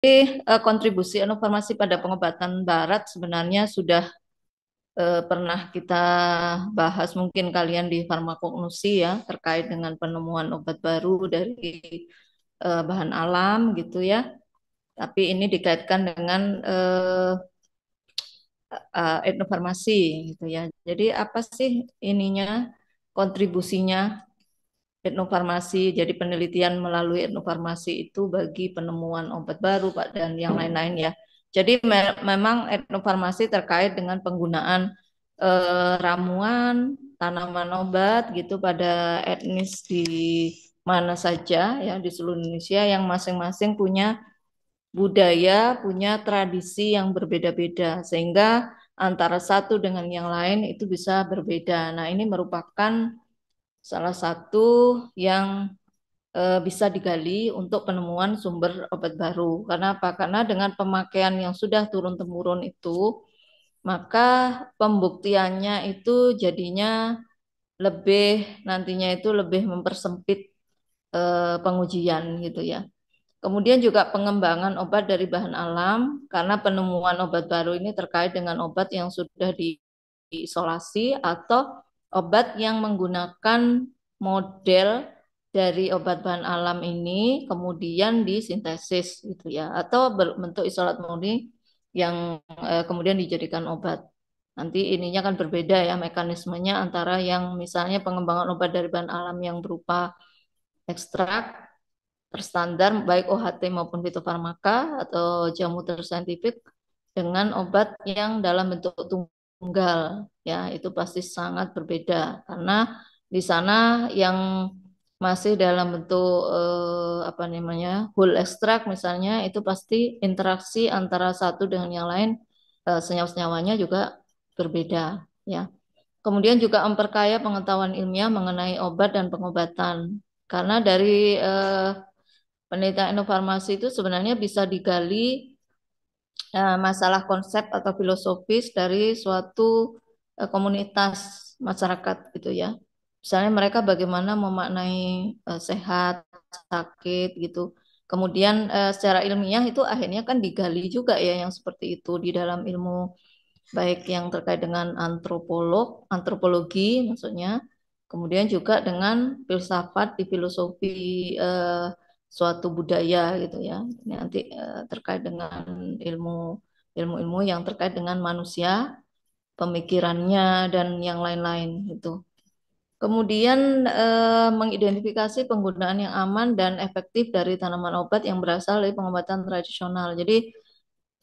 Jadi eh, kontribusi inovasi pada pengobatan barat sebenarnya sudah eh, pernah kita bahas mungkin kalian di farmakognosi ya terkait dengan penemuan obat baru dari eh, bahan alam gitu ya. Tapi ini dikaitkan dengan eh, etnofarmasi gitu ya. Jadi apa sih ininya kontribusinya etnofarmasi, jadi penelitian melalui etnofarmasi itu bagi penemuan obat baru Pak dan yang lain-lain ya. Jadi me memang etnofarmasi terkait dengan penggunaan eh, ramuan tanaman obat gitu pada etnis di mana saja ya di seluruh Indonesia yang masing-masing punya budaya, punya tradisi yang berbeda-beda sehingga antara satu dengan yang lain itu bisa berbeda. Nah, ini merupakan salah satu yang eh, bisa digali untuk penemuan sumber obat baru. Karena apa? Karena dengan pemakaian yang sudah turun temurun itu, maka pembuktiannya itu jadinya lebih nantinya itu lebih mempersempit e, pengujian gitu ya. Kemudian juga pengembangan obat dari bahan alam karena penemuan obat baru ini terkait dengan obat yang sudah diisolasi atau obat yang menggunakan model dari obat bahan alam ini kemudian disintesis gitu ya atau bentuk isolat murni yang eh, kemudian dijadikan obat. Nanti ininya kan berbeda ya mekanismenya antara yang misalnya pengembangan obat dari bahan alam yang berupa ekstrak terstandar baik OHT maupun fitofarmaka atau jamu tersentifik dengan obat yang dalam bentuk tunggal ya itu pasti sangat berbeda karena di sana yang masih dalam bentuk eh, apa namanya whole extract misalnya itu pasti interaksi antara satu dengan yang lain eh, senyawa-senyawanya juga berbeda ya kemudian juga memperkaya pengetahuan ilmiah mengenai obat dan pengobatan karena dari eh, penelitian inovasi itu sebenarnya bisa digali Eh, masalah konsep atau filosofis dari suatu eh, komunitas masyarakat gitu ya. Misalnya mereka bagaimana memaknai eh, sehat, sakit gitu. Kemudian secara ilmiah itu akhirnya kan digali juga ya yang seperti itu di dalam ilmu baik yang terkait dengan antropolog, antropologi maksudnya, kemudian juga dengan filsafat di filosofi eh, suatu budaya gitu ya. Ini nanti uh, terkait dengan ilmu ilmu-ilmu yang terkait dengan manusia, pemikirannya dan yang lain-lain itu. Kemudian uh, mengidentifikasi penggunaan yang aman dan efektif dari tanaman obat yang berasal dari pengobatan tradisional. Jadi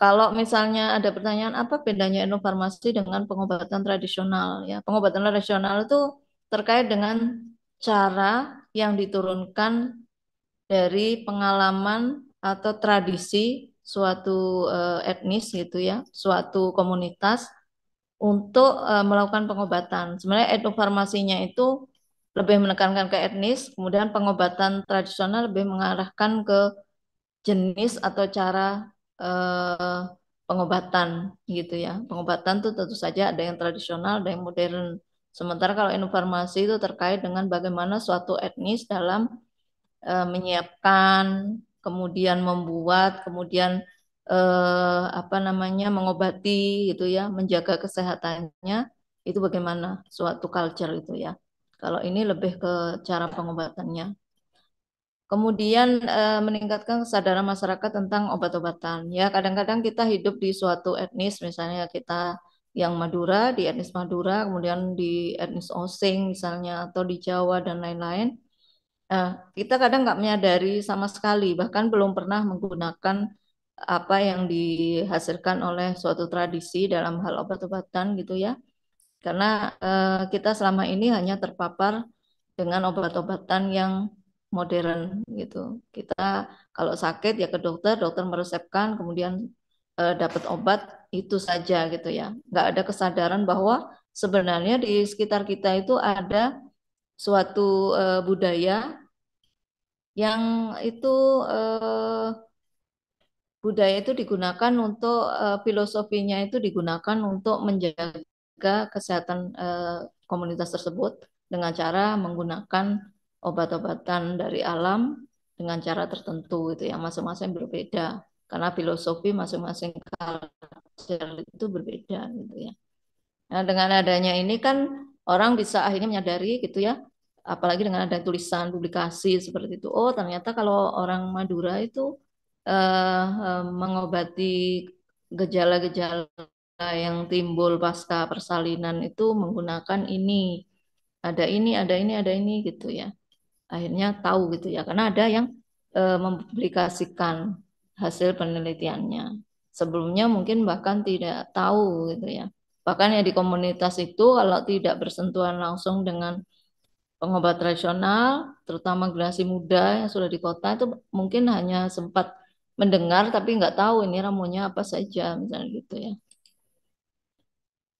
kalau misalnya ada pertanyaan apa bedanya inovasi dengan pengobatan tradisional ya. Pengobatan tradisional itu terkait dengan cara yang diturunkan dari pengalaman atau tradisi suatu uh, etnis gitu ya, suatu komunitas untuk uh, melakukan pengobatan. Sebenarnya etnofarmasinya itu lebih menekankan ke etnis, kemudian pengobatan tradisional lebih mengarahkan ke jenis atau cara uh, pengobatan gitu ya. Pengobatan itu tentu saja ada yang tradisional, ada yang modern. Sementara kalau inofarmasi itu terkait dengan bagaimana suatu etnis dalam e, menyiapkan, kemudian membuat, kemudian e, apa namanya mengobati gitu ya, menjaga kesehatannya itu bagaimana suatu culture itu ya. Kalau ini lebih ke cara pengobatannya. Kemudian e, meningkatkan kesadaran masyarakat tentang obat-obatan. Ya, kadang-kadang kita hidup di suatu etnis, misalnya kita yang Madura, di etnis Madura, kemudian di etnis Osing misalnya, atau di Jawa dan lain-lain. Nah, kita kadang nggak menyadari sama sekali, bahkan belum pernah menggunakan apa yang dihasilkan oleh suatu tradisi dalam hal obat-obatan gitu ya. Karena eh, kita selama ini hanya terpapar dengan obat-obatan yang modern gitu. Kita kalau sakit ya ke dokter, dokter meresepkan, kemudian eh, dapat obat itu saja gitu ya. Nggak ada kesadaran bahwa sebenarnya di sekitar kita itu ada suatu uh, budaya yang itu uh, budaya itu digunakan untuk uh, filosofinya itu digunakan untuk menjaga kesehatan uh, komunitas tersebut dengan cara menggunakan obat-obatan dari alam dengan cara tertentu itu yang masing-masing berbeda karena filosofi masing-masing culture itu berbeda gitu ya. Nah, dengan adanya ini kan orang bisa akhirnya menyadari gitu ya apalagi dengan ada tulisan publikasi seperti itu oh ternyata kalau orang Madura itu eh, eh, mengobati gejala-gejala yang timbul pasca persalinan itu menggunakan ini ada ini ada ini ada ini gitu ya akhirnya tahu gitu ya karena ada yang eh, mempublikasikan hasil penelitiannya sebelumnya mungkin bahkan tidak tahu gitu ya Bahkan ya di komunitas itu kalau tidak bersentuhan langsung dengan pengobat tradisional, terutama generasi muda yang sudah di kota itu mungkin hanya sempat mendengar tapi nggak tahu ini ramunya apa saja misalnya gitu ya.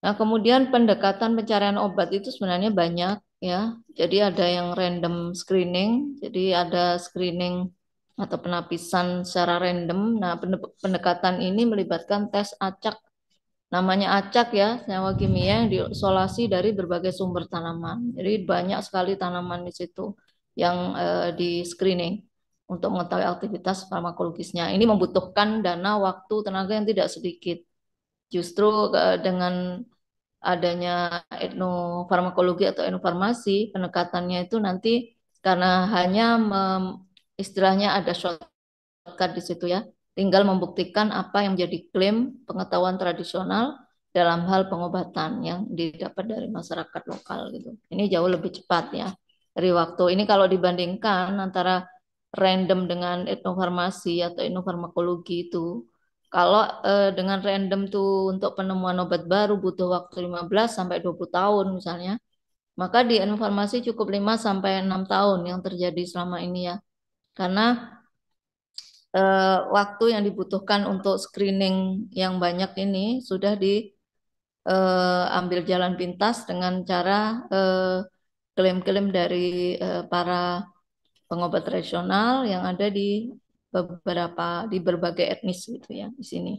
Nah, kemudian pendekatan pencarian obat itu sebenarnya banyak ya. Jadi ada yang random screening, jadi ada screening atau penapisan secara random. Nah, pendekatan ini melibatkan tes acak namanya acak ya senyawa kimia yang diisolasi dari berbagai sumber tanaman. Jadi banyak sekali tanaman di situ yang e, di screening untuk mengetahui aktivitas farmakologisnya. Ini membutuhkan dana, waktu, tenaga yang tidak sedikit. Justru e, dengan adanya etnofarmakologi atau informasi pendekatannya itu nanti karena hanya mem, istilahnya ada shortcut di situ ya tinggal membuktikan apa yang menjadi klaim pengetahuan tradisional dalam hal pengobatan yang didapat dari masyarakat lokal gitu. Ini jauh lebih cepat ya dari waktu. Ini kalau dibandingkan antara random dengan etnofarmasi atau etnofarmakologi itu kalau eh, dengan random tuh untuk penemuan obat baru butuh waktu 15 sampai 20 tahun misalnya. Maka di etnofarmasi cukup 5 sampai 6 tahun yang terjadi selama ini ya. Karena uh, waktu yang dibutuhkan untuk screening yang banyak ini sudah diambil eh, jalan pintas dengan cara eh, klaim-klaim uh, dari para pengobat tradisional yang ada di beberapa di berbagai etnis gitu ya di sini.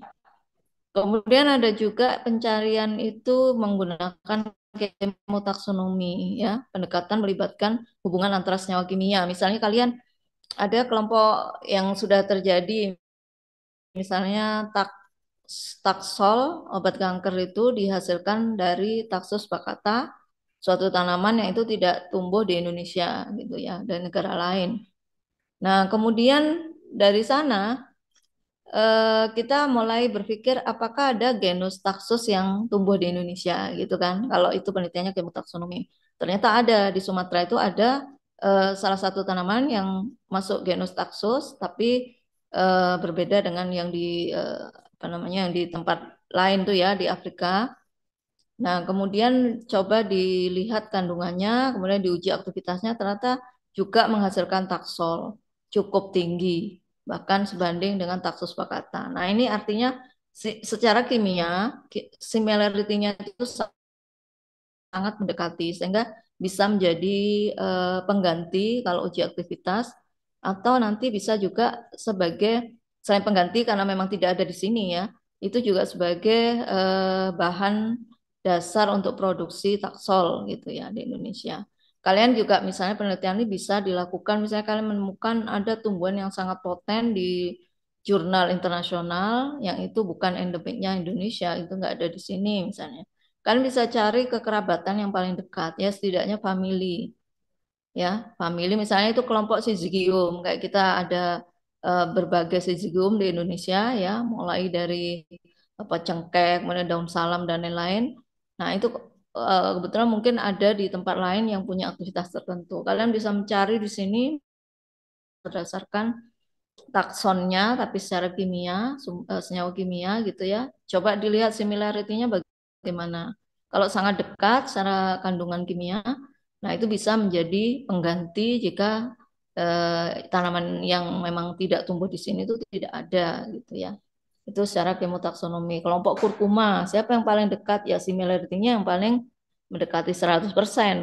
Kemudian ada juga pencarian itu menggunakan kemotaksonomi ya pendekatan melibatkan hubungan antara senyawa kimia misalnya kalian ada kelompok yang sudah terjadi misalnya tak taksol obat kanker itu dihasilkan dari taksus bakata suatu tanaman yang itu tidak tumbuh di Indonesia gitu ya dan negara lain. Nah, kemudian dari sana eh, kita mulai berpikir apakah ada genus taksus yang tumbuh di Indonesia gitu kan. Kalau itu penelitiannya kemotaksonomi. Ternyata ada di Sumatera itu ada uh, salah satu tanaman yang masuk genus Taxus tapi uh, berbeda dengan yang di uh, apa namanya yang di tempat lain tuh ya di Afrika. Nah, kemudian coba dilihat kandungannya, kemudian diuji aktivitasnya ternyata juga menghasilkan taksol cukup tinggi, bahkan sebanding dengan taksus pakata. Nah, ini artinya secara kimia similarity-nya itu sangat mendekati sehingga bisa menjadi uh, pengganti kalau uji aktivitas atau nanti bisa juga sebagai selain pengganti karena memang tidak ada di sini ya itu juga sebagai uh, bahan dasar untuk produksi taksol gitu ya di Indonesia. Kalian juga misalnya penelitian ini bisa dilakukan misalnya kalian menemukan ada tumbuhan yang sangat poten di jurnal internasional yang itu bukan endemiknya Indonesia itu nggak ada di sini misalnya Kalian bisa cari kekerabatan yang paling dekat, ya setidaknya family. Ya, family misalnya itu kelompok sizigium, kayak kita ada uh, berbagai sizigium di Indonesia ya, mulai dari apa cengkeh, kemudian daun salam dan lain-lain. Nah, itu uh, kebetulan mungkin ada di tempat lain yang punya aktivitas tertentu. Kalian bisa mencari di sini berdasarkan taksonnya tapi secara kimia eh, senyawa kimia gitu ya coba dilihat similarity-nya bagi bagaimana. kalau sangat dekat secara kandungan kimia, nah itu bisa menjadi pengganti jika eh, tanaman yang memang tidak tumbuh di sini itu tidak ada gitu ya. Itu secara kemotaksonomi. Kelompok kurkuma, siapa yang paling dekat? Ya similarity-nya yang paling mendekati 100%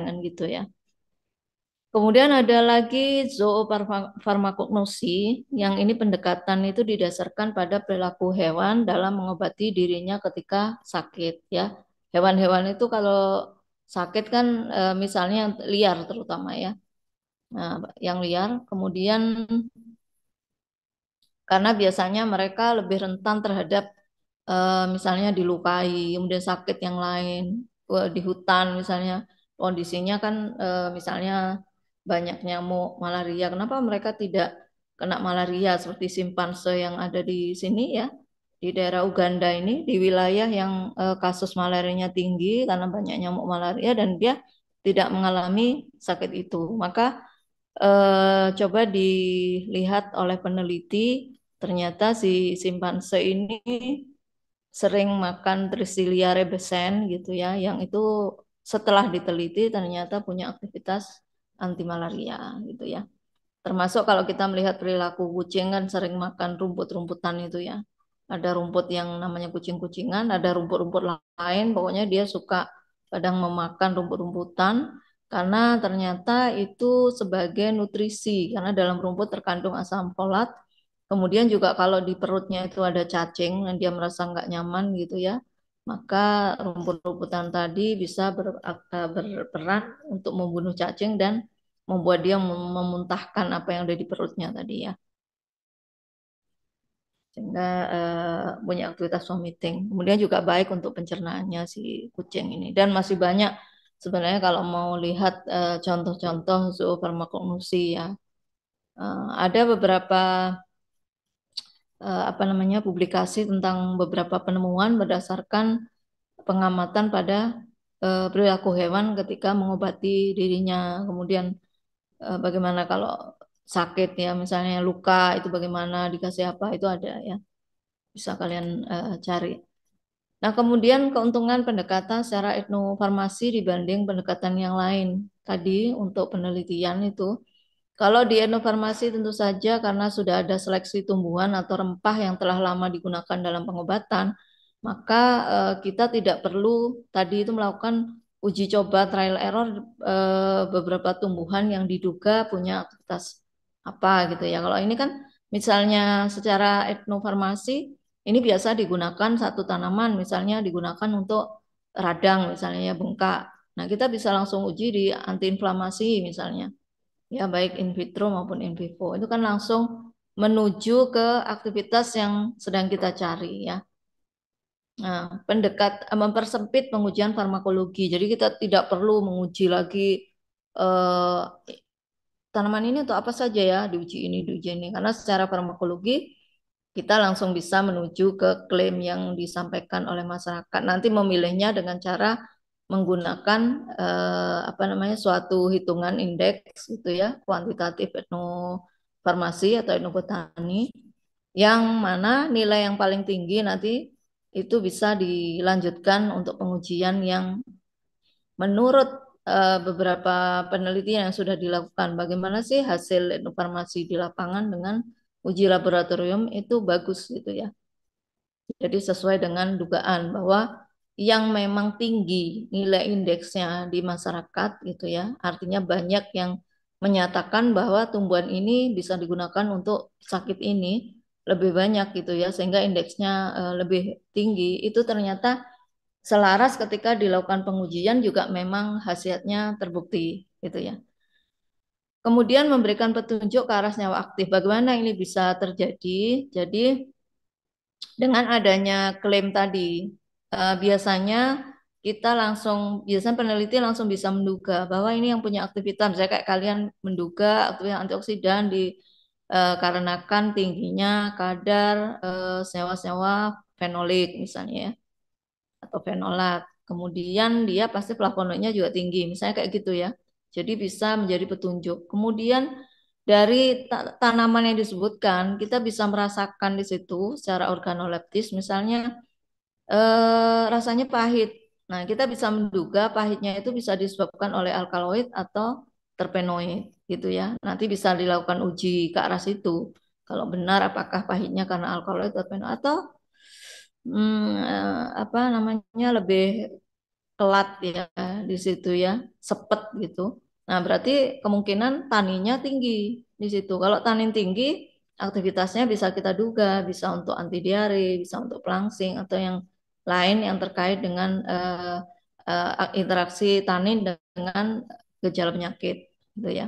kan gitu ya. Kemudian ada lagi zoofarmakognosi, yang ini pendekatan itu didasarkan pada perilaku hewan dalam mengobati dirinya ketika sakit. Ya, hewan-hewan itu kalau sakit kan e, misalnya liar terutama ya, nah, yang liar. Kemudian karena biasanya mereka lebih rentan terhadap e, misalnya dilukai, kemudian sakit yang lain e, di hutan misalnya kondisinya kan misalnya banyak nyamuk malaria. Kenapa mereka tidak kena malaria seperti simpanse yang ada di sini ya di daerah Uganda ini di wilayah yang eh, kasus malarianya tinggi karena banyak nyamuk malaria dan dia tidak mengalami sakit itu. Maka eh, coba dilihat oleh peneliti ternyata si simpanse ini sering makan Trisilia rebesen gitu ya yang itu setelah diteliti ternyata punya aktivitas anti malaria gitu ya. Termasuk kalau kita melihat perilaku kucing kan sering makan rumput-rumputan itu ya. Ada rumput yang namanya kucing-kucingan, ada rumput-rumput lain, pokoknya dia suka kadang memakan rumput-rumputan karena ternyata itu sebagai nutrisi karena dalam rumput terkandung asam folat kemudian juga kalau di perutnya itu ada cacing dan dia merasa nggak nyaman gitu ya maka rumput-rumputan tadi bisa ber, berperan untuk membunuh cacing dan membuat dia memuntahkan apa yang ada di perutnya tadi ya. Sehingga uh, punya aktivitas vomiting. Kemudian juga baik untuk pencernaannya si kucing ini. Dan masih banyak sebenarnya kalau mau lihat eh, contoh-contoh zoofarmakognosi ya. Uh, ada beberapa Eh, apa namanya publikasi tentang beberapa penemuan berdasarkan pengamatan pada eh, perilaku hewan ketika mengobati dirinya. Kemudian eh, bagaimana kalau sakit ya misalnya luka itu bagaimana dikasih apa itu ada ya. Bisa kalian uh, cari. Nah, kemudian keuntungan pendekatan secara etnofarmasi dibanding pendekatan yang lain. Tadi untuk penelitian itu kalau di endofarmasi tentu saja karena sudah ada seleksi tumbuhan atau rempah yang telah lama digunakan dalam pengobatan, maka eh, kita tidak perlu tadi itu melakukan uji coba trial error eh, beberapa tumbuhan yang diduga punya aktivitas apa gitu ya. Kalau ini kan misalnya secara etnofarmasi ini biasa digunakan satu tanaman misalnya digunakan untuk radang misalnya ya bengkak. Nah, kita bisa langsung uji di antiinflamasi misalnya ya baik in vitro maupun in vivo itu kan langsung menuju ke aktivitas yang sedang kita cari ya. Nah, pendekat eh, mempersempit pengujian farmakologi. Jadi kita tidak perlu menguji lagi eh, tanaman ini untuk apa saja ya diuji ini diuji ini karena secara farmakologi kita langsung bisa menuju ke klaim yang disampaikan oleh masyarakat. Nanti memilihnya dengan cara menggunakan eh, apa namanya suatu hitungan indeks gitu ya kuantitatif etnofarmasi atau petani yang mana nilai yang paling tinggi nanti itu bisa dilanjutkan untuk pengujian yang menurut eh, beberapa penelitian yang sudah dilakukan bagaimana sih hasil etnofarmasi di lapangan dengan uji laboratorium itu bagus gitu ya. Jadi sesuai dengan dugaan bahwa yang memang tinggi nilai indeksnya di masyarakat gitu ya. Artinya banyak yang menyatakan bahwa tumbuhan ini bisa digunakan untuk sakit ini lebih banyak gitu ya sehingga indeksnya eh, lebih tinggi itu ternyata selaras ketika dilakukan pengujian juga memang khasiatnya terbukti gitu ya. Kemudian memberikan petunjuk ke arah senyawa aktif. Bagaimana ini bisa terjadi? Jadi dengan adanya klaim tadi Eh, biasanya kita langsung biasanya peneliti langsung bisa menduga bahwa ini yang punya aktivitas misalnya kayak kalian menduga aktivitas antioksidan dikarenakan eh, e, tingginya kadar eh, senyawa-senyawa e, fenolik misalnya ya atau fenolat kemudian dia pasti flavonoidnya juga tinggi misalnya kayak gitu ya jadi bisa menjadi petunjuk kemudian dari ta tanaman yang disebutkan kita bisa merasakan di situ secara organoleptis misalnya eh, rasanya pahit. Nah, kita bisa menduga pahitnya itu bisa disebabkan oleh alkaloid atau terpenoid gitu ya. Nanti bisa dilakukan uji ke arah situ. Kalau benar apakah pahitnya karena alkaloid atau terpenoid atau hmm, eh, apa namanya lebih kelat ya di situ ya, sepet gitu. Nah, berarti kemungkinan taninya tinggi di situ. Kalau tanin tinggi, aktivitasnya bisa kita duga bisa untuk anti diare, bisa untuk pelangsing atau yang lain yang terkait dengan uh, uh, interaksi tanin dengan gejala penyakit gitu ya.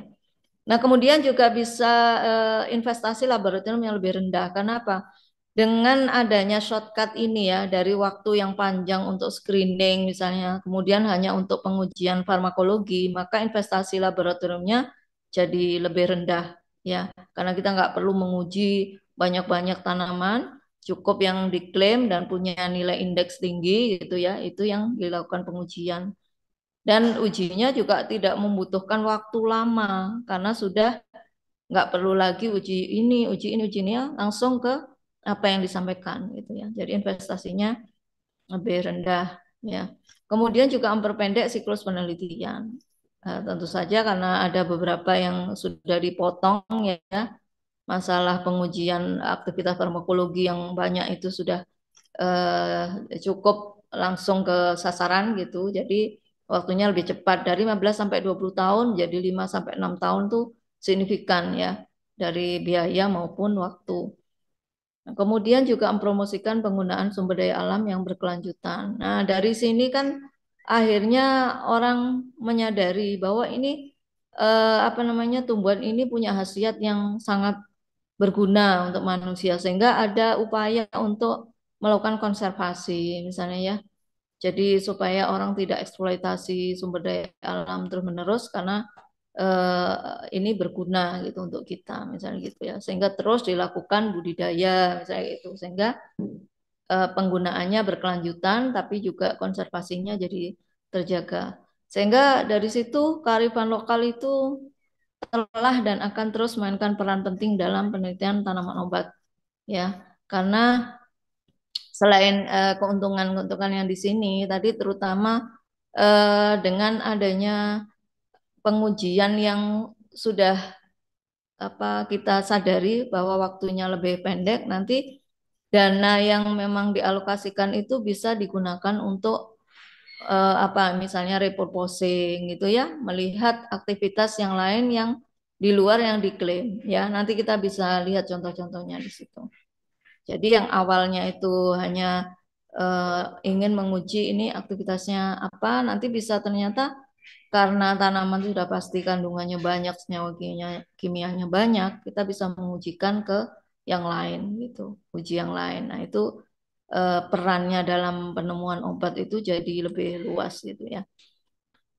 Nah, kemudian juga bisa uh, investasi laboratorium yang lebih rendah. Kenapa? Dengan adanya shortcut ini ya dari waktu yang panjang untuk screening misalnya, kemudian hanya untuk pengujian farmakologi, maka investasi laboratoriumnya jadi lebih rendah ya. Karena kita nggak perlu menguji banyak-banyak tanaman, cukup yang diklaim dan punya nilai indeks tinggi gitu ya itu yang dilakukan pengujian dan ujinya juga tidak membutuhkan waktu lama karena sudah nggak perlu lagi uji ini uji ini uji ini ya langsung ke apa yang disampaikan gitu ya jadi investasinya lebih rendah ya kemudian juga memperpendek siklus penelitian nah, tentu saja karena ada beberapa yang sudah dipotong ya masalah pengujian aktivitas farmakologi yang banyak itu sudah uh, cukup langsung ke sasaran gitu. Jadi waktunya lebih cepat dari 15 sampai 20 tahun jadi 5 sampai 6 tahun tuh signifikan ya dari biaya maupun waktu. Nah, kemudian juga mempromosikan penggunaan sumber daya alam yang berkelanjutan. Nah, dari sini kan akhirnya orang menyadari bahwa ini eh, apa namanya tumbuhan ini punya khasiat yang sangat berguna untuk manusia sehingga ada upaya untuk melakukan konservasi misalnya ya. Jadi supaya orang tidak eksploitasi sumber daya alam terus-menerus karena eh, ini berguna gitu untuk kita misalnya gitu ya. Sehingga terus dilakukan budidaya misalnya itu sehingga eh, penggunaannya berkelanjutan tapi juga konservasinya jadi terjaga. Sehingga dari situ kearifan lokal itu telah dan akan terus memainkan peran penting dalam penelitian tanaman obat ya karena selain eh, keuntungan-keuntungan yang di sini tadi terutama uh, dengan adanya pengujian yang sudah apa kita sadari bahwa waktunya lebih pendek nanti dana yang memang dialokasikan itu bisa digunakan untuk eh, apa misalnya repurposing gitu ya, melihat aktivitas yang lain yang di luar yang diklaim ya. Nanti kita bisa lihat contoh-contohnya di situ. Jadi yang awalnya itu hanya uh, ingin menguji ini aktivitasnya apa, nanti bisa ternyata karena tanaman sudah pasti kandungannya banyak, senyawa kimia, kimianya banyak, kita bisa mengujikan ke yang lain gitu, uji yang lain. Nah itu uh, perannya dalam penemuan obat itu jadi lebih luas gitu ya.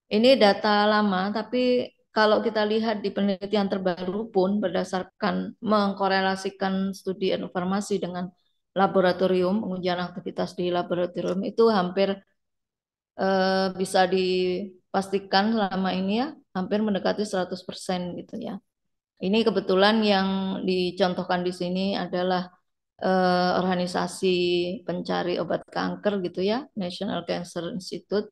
Ini data lama tapi kalau kita lihat di penelitian terbaru pun berdasarkan mengkorelasikan studi informasi dengan laboratorium pengujian aktivitas di laboratorium itu hampir eh, bisa dipastikan selama ini ya hampir mendekati 100% gitu ya. Ini kebetulan yang dicontohkan di sini adalah Eh, organisasi pencari obat kanker gitu ya, National Cancer Institute.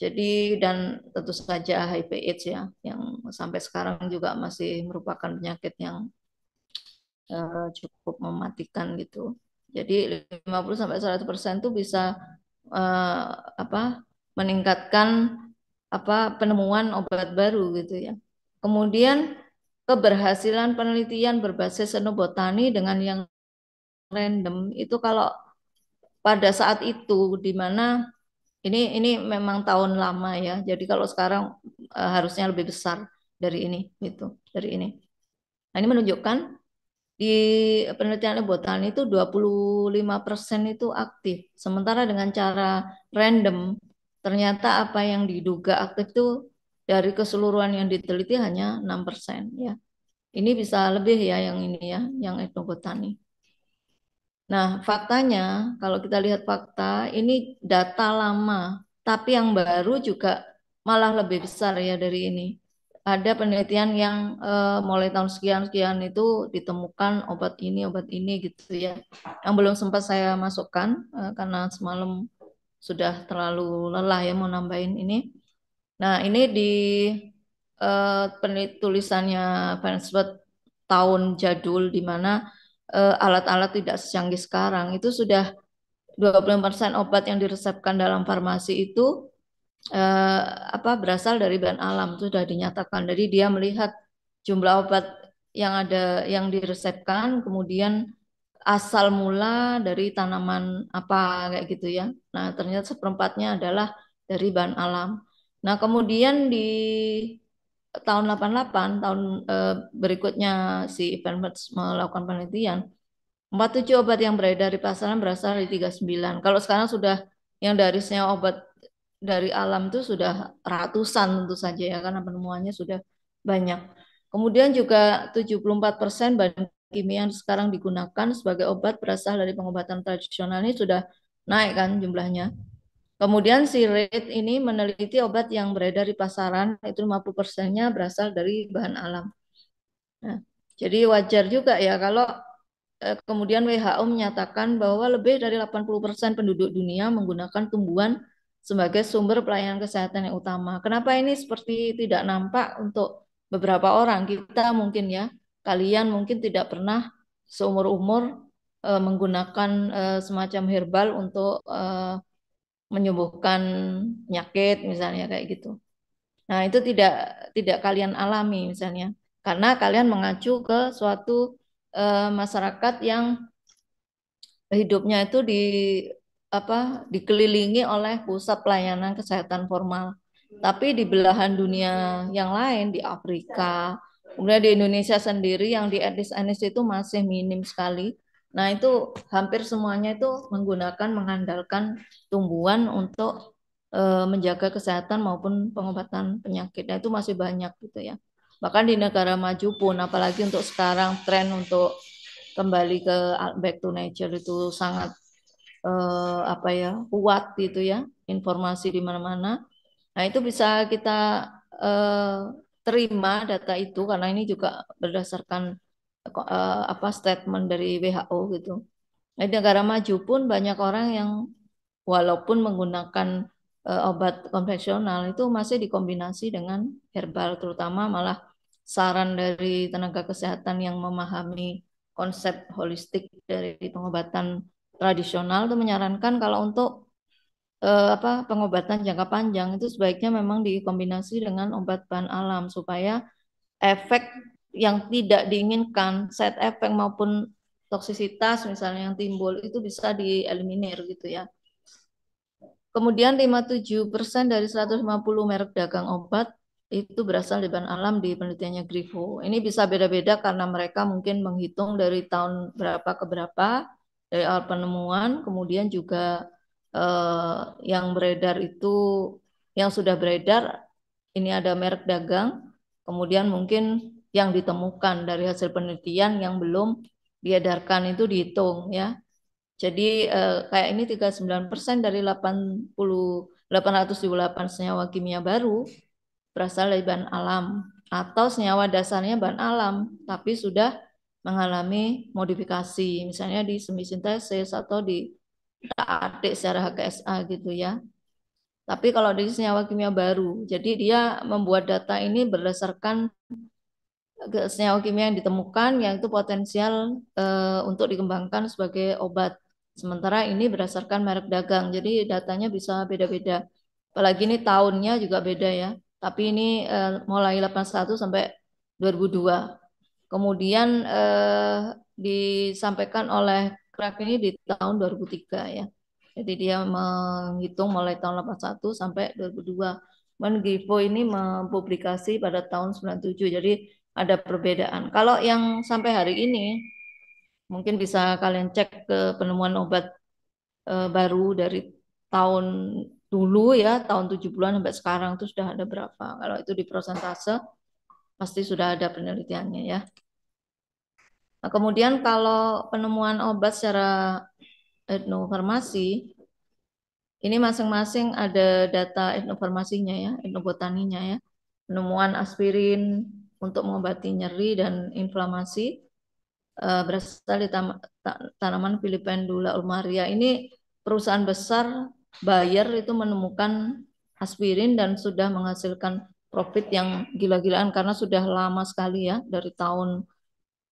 Jadi dan tentu saja HIV AIDS ya yang sampai sekarang juga masih merupakan penyakit yang eh, cukup mematikan gitu. Jadi 50 sampai 100% itu bisa eh, apa meningkatkan apa penemuan obat baru gitu ya. Kemudian keberhasilan penelitian berbasis senobotani dengan yang random itu kalau pada saat itu di mana ini ini memang tahun lama ya. Jadi kalau sekarang e, harusnya lebih besar dari ini itu dari ini. Nah, ini menunjukkan di penelitian botan itu 25% itu aktif. Sementara dengan cara random ternyata apa yang diduga aktif itu dari keseluruhan yang diteliti hanya 6% ya. Ini bisa lebih ya yang ini ya, yang etnobotani. Nah, faktanya kalau kita lihat fakta, ini data lama, tapi yang baru juga malah lebih besar ya dari ini. Ada penelitian yang eh, mulai tahun sekian-sekian itu ditemukan obat ini, obat ini gitu ya. Yang belum sempat saya masukkan eh, karena semalam sudah terlalu lelah ya mau nambahin ini. Nah, ini di penulisannya eh, penelitian tulisannya tahun jadul di mana Eh, alat-alat tidak secanggih sekarang itu sudah persen obat yang diresepkan dalam farmasi itu eh, apa berasal dari bahan alam itu sudah dinyatakan. Jadi dia melihat jumlah obat yang ada yang diresepkan kemudian asal mula dari tanaman apa kayak gitu ya. Nah, ternyata seperempatnya adalah dari bahan alam. Nah, kemudian di tahun 88 tahun eh, berikutnya si Ivan melakukan penelitian 47 obat yang beredar di pasaran berasal dari 39. Kalau sekarang sudah yang dari senyawa obat dari alam itu sudah ratusan tentu saja ya karena penemuannya sudah banyak. Kemudian juga 74 persen bahan kimia yang sekarang digunakan sebagai obat berasal dari pengobatan tradisional ini sudah naik kan jumlahnya. Kemudian si Reid ini meneliti obat yang beredar di pasaran itu 50 persennya berasal dari bahan alam. Nah, jadi wajar juga ya kalau eh, kemudian WHO menyatakan bahwa lebih dari 80 persen penduduk dunia menggunakan tumbuhan sebagai sumber pelayanan kesehatan yang utama. Kenapa ini seperti tidak nampak untuk beberapa orang kita mungkin ya kalian mungkin tidak pernah seumur umur eh, menggunakan eh, semacam herbal untuk eh, menyembuhkan penyakit misalnya kayak gitu. Nah, itu tidak tidak kalian alami misalnya karena kalian mengacu ke suatu uh, masyarakat yang hidupnya itu di apa dikelilingi oleh pusat pelayanan kesehatan formal. Tapi di belahan dunia yang lain di Afrika, kemudian di Indonesia sendiri yang di etnis etnis itu masih minim sekali Nah, itu hampir semuanya itu menggunakan mengandalkan tumbuhan untuk e, menjaga kesehatan maupun pengobatan penyakit. Nah, itu masih banyak gitu ya. Bahkan di negara maju pun apalagi untuk sekarang tren untuk kembali ke ah, back to nature itu sangat e, apa ya, kuat gitu ya, informasi di mana-mana. Nah, itu bisa kita e, terima data itu karena ini juga berdasarkan Eh, apa statement dari WHO gitu. Di negara maju pun banyak orang yang walaupun menggunakan eh, obat konvensional itu masih dikombinasi dengan herbal terutama malah saran dari tenaga kesehatan yang memahami konsep holistik dari pengobatan tradisional itu menyarankan kalau untuk eh, apa pengobatan jangka panjang itu sebaiknya memang dikombinasi dengan obat bahan alam supaya efek yang tidak diinginkan, side effect maupun toksisitas misalnya yang timbul itu bisa dieliminir gitu ya. Kemudian 57% dari 150 merek dagang obat itu berasal dari bahan alam di penelitiannya Griffo. Ini bisa beda-beda karena mereka mungkin menghitung dari tahun berapa ke berapa dari awal penemuan, kemudian juga eh, yang beredar itu yang sudah beredar ini ada merek dagang, kemudian mungkin yang ditemukan dari hasil penelitian yang belum diedarkan itu dihitung ya. Jadi eh, kayak ini 39% dari 80 828 senyawa kimia baru berasal dari bahan alam atau senyawa dasarnya bahan alam tapi sudah mengalami modifikasi misalnya di semisintesis atau di adik secara HKSA gitu ya. Tapi kalau dari senyawa kimia baru, jadi dia membuat data ini berdasarkan senyawa kimia yang ditemukan yang itu potensial uh, untuk dikembangkan sebagai obat. Sementara ini berdasarkan merek dagang, jadi datanya bisa beda-beda. Apalagi ini tahunnya juga beda ya. Tapi ini uh, mulai 81 sampai 2002. Kemudian uh, disampaikan oleh Crack ini di tahun 2003 ya. Jadi dia menghitung mulai tahun 81 sampai 2002. Men Givo ini mempublikasi pada tahun 97. Jadi ada perbedaan. Kalau yang sampai hari ini, mungkin bisa kalian cek ke penemuan obat e, baru dari tahun dulu ya, tahun 70-an sampai sekarang itu sudah ada berapa. Kalau itu di prosentase, pasti sudah ada penelitiannya ya. Nah, kemudian kalau penemuan obat secara etnofarmasi, ini masing-masing ada data etnofarmasinya ya, etnobotaninya ya. Penemuan aspirin, untuk mengobati nyeri dan inflamasi uh, berasal dari tam ta tanaman Filipendula ulmaria. Ini perusahaan besar Bayer itu menemukan aspirin dan sudah menghasilkan profit yang gila-gilaan karena sudah lama sekali ya dari tahun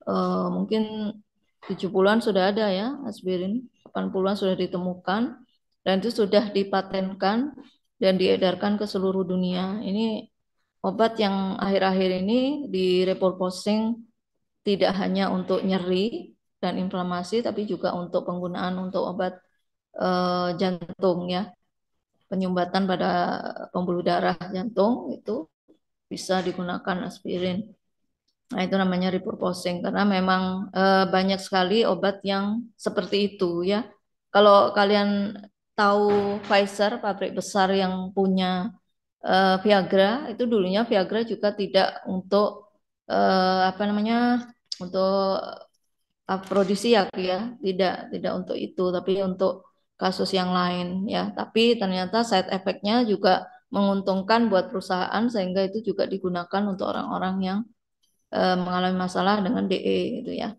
uh, mungkin 70-an sudah ada ya aspirin, 80-an sudah ditemukan dan itu sudah dipatenkan dan diedarkan ke seluruh dunia. Ini obat yang akhir-akhir ini di repurposing tidak hanya untuk nyeri dan inflamasi tapi juga untuk penggunaan untuk obat e, jantung ya penyumbatan pada pembuluh darah jantung itu bisa digunakan aspirin nah itu namanya repurposing karena memang e, banyak sekali obat yang seperti itu ya kalau kalian tahu Pfizer pabrik besar yang punya uh, Viagra itu dulunya Viagra juga tidak untuk uh, apa namanya untuk produksi eh, ya tidak tidak untuk itu tapi untuk kasus yang lain ya tapi ternyata side effect-nya juga menguntungkan buat perusahaan sehingga itu juga digunakan untuk orang-orang yang e, mengalami masalah dengan DE itu ya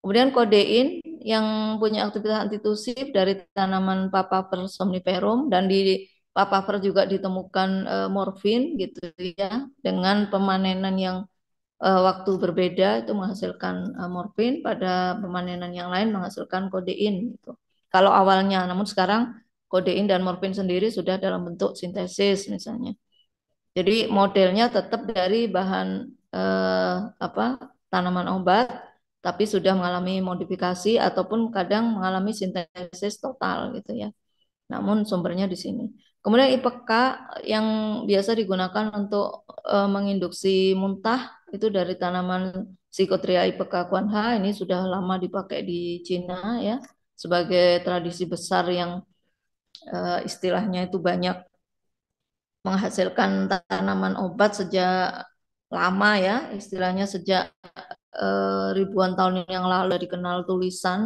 kemudian kodein yang punya aktivitas antitusif dari tanaman papaver somniferum dan di papaver juga ditemukan uh, morfin gitu ya dengan pemanenan yang uh, waktu berbeda itu menghasilkan uh, morfin pada pemanenan yang lain menghasilkan kodein gitu. Kalau awalnya namun sekarang kodein dan morfin sendiri sudah dalam bentuk sintesis misalnya. Jadi modelnya tetap dari bahan apa tanaman obat tapi sudah mengalami modifikasi ataupun kadang mengalami sintesis total gitu ya. Namun sumbernya di sini. Kemudian IPK yang biasa digunakan untuk uh, menginduksi muntah itu dari tanaman Psychotria IPK Kuanha ini sudah lama dipakai di Cina ya sebagai tradisi besar yang uh, istilahnya itu banyak menghasilkan tanaman obat sejak lama ya istilahnya sejak uh, ribuan tahun yang lalu dikenal tulisan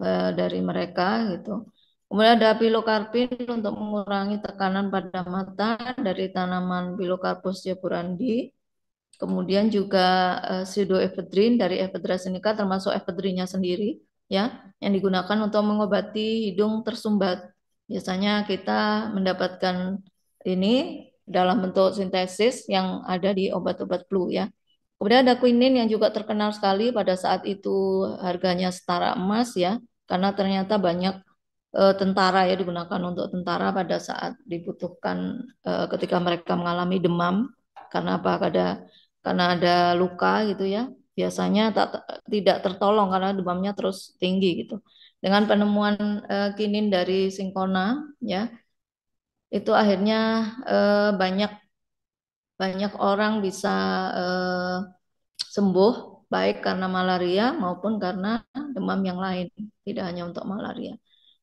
uh, dari mereka gitu. Kemudian ada pilokarpin untuk mengurangi tekanan pada mata dari tanaman pilokarpus jaburandi. Kemudian juga uh, pseudoephedrine dari Ephedra sinica termasuk ephedrinya sendiri ya yang digunakan untuk mengobati hidung tersumbat. Biasanya kita mendapatkan ini dalam bentuk sintesis yang ada di obat-obat flu ya. Kemudian ada quinine yang juga terkenal sekali pada saat itu harganya setara emas ya karena ternyata banyak Eh, tentara ya digunakan untuk tentara pada saat dibutuhkan eh, ketika mereka mengalami demam karena apa ada karena ada luka gitu ya biasanya tak, tidak tertolong karena demamnya terus tinggi gitu dengan penemuan uh, kinin dari Singkona ya itu akhirnya uh, banyak banyak orang bisa uh, sembuh baik karena malaria maupun karena demam yang lain, tidak hanya untuk malaria.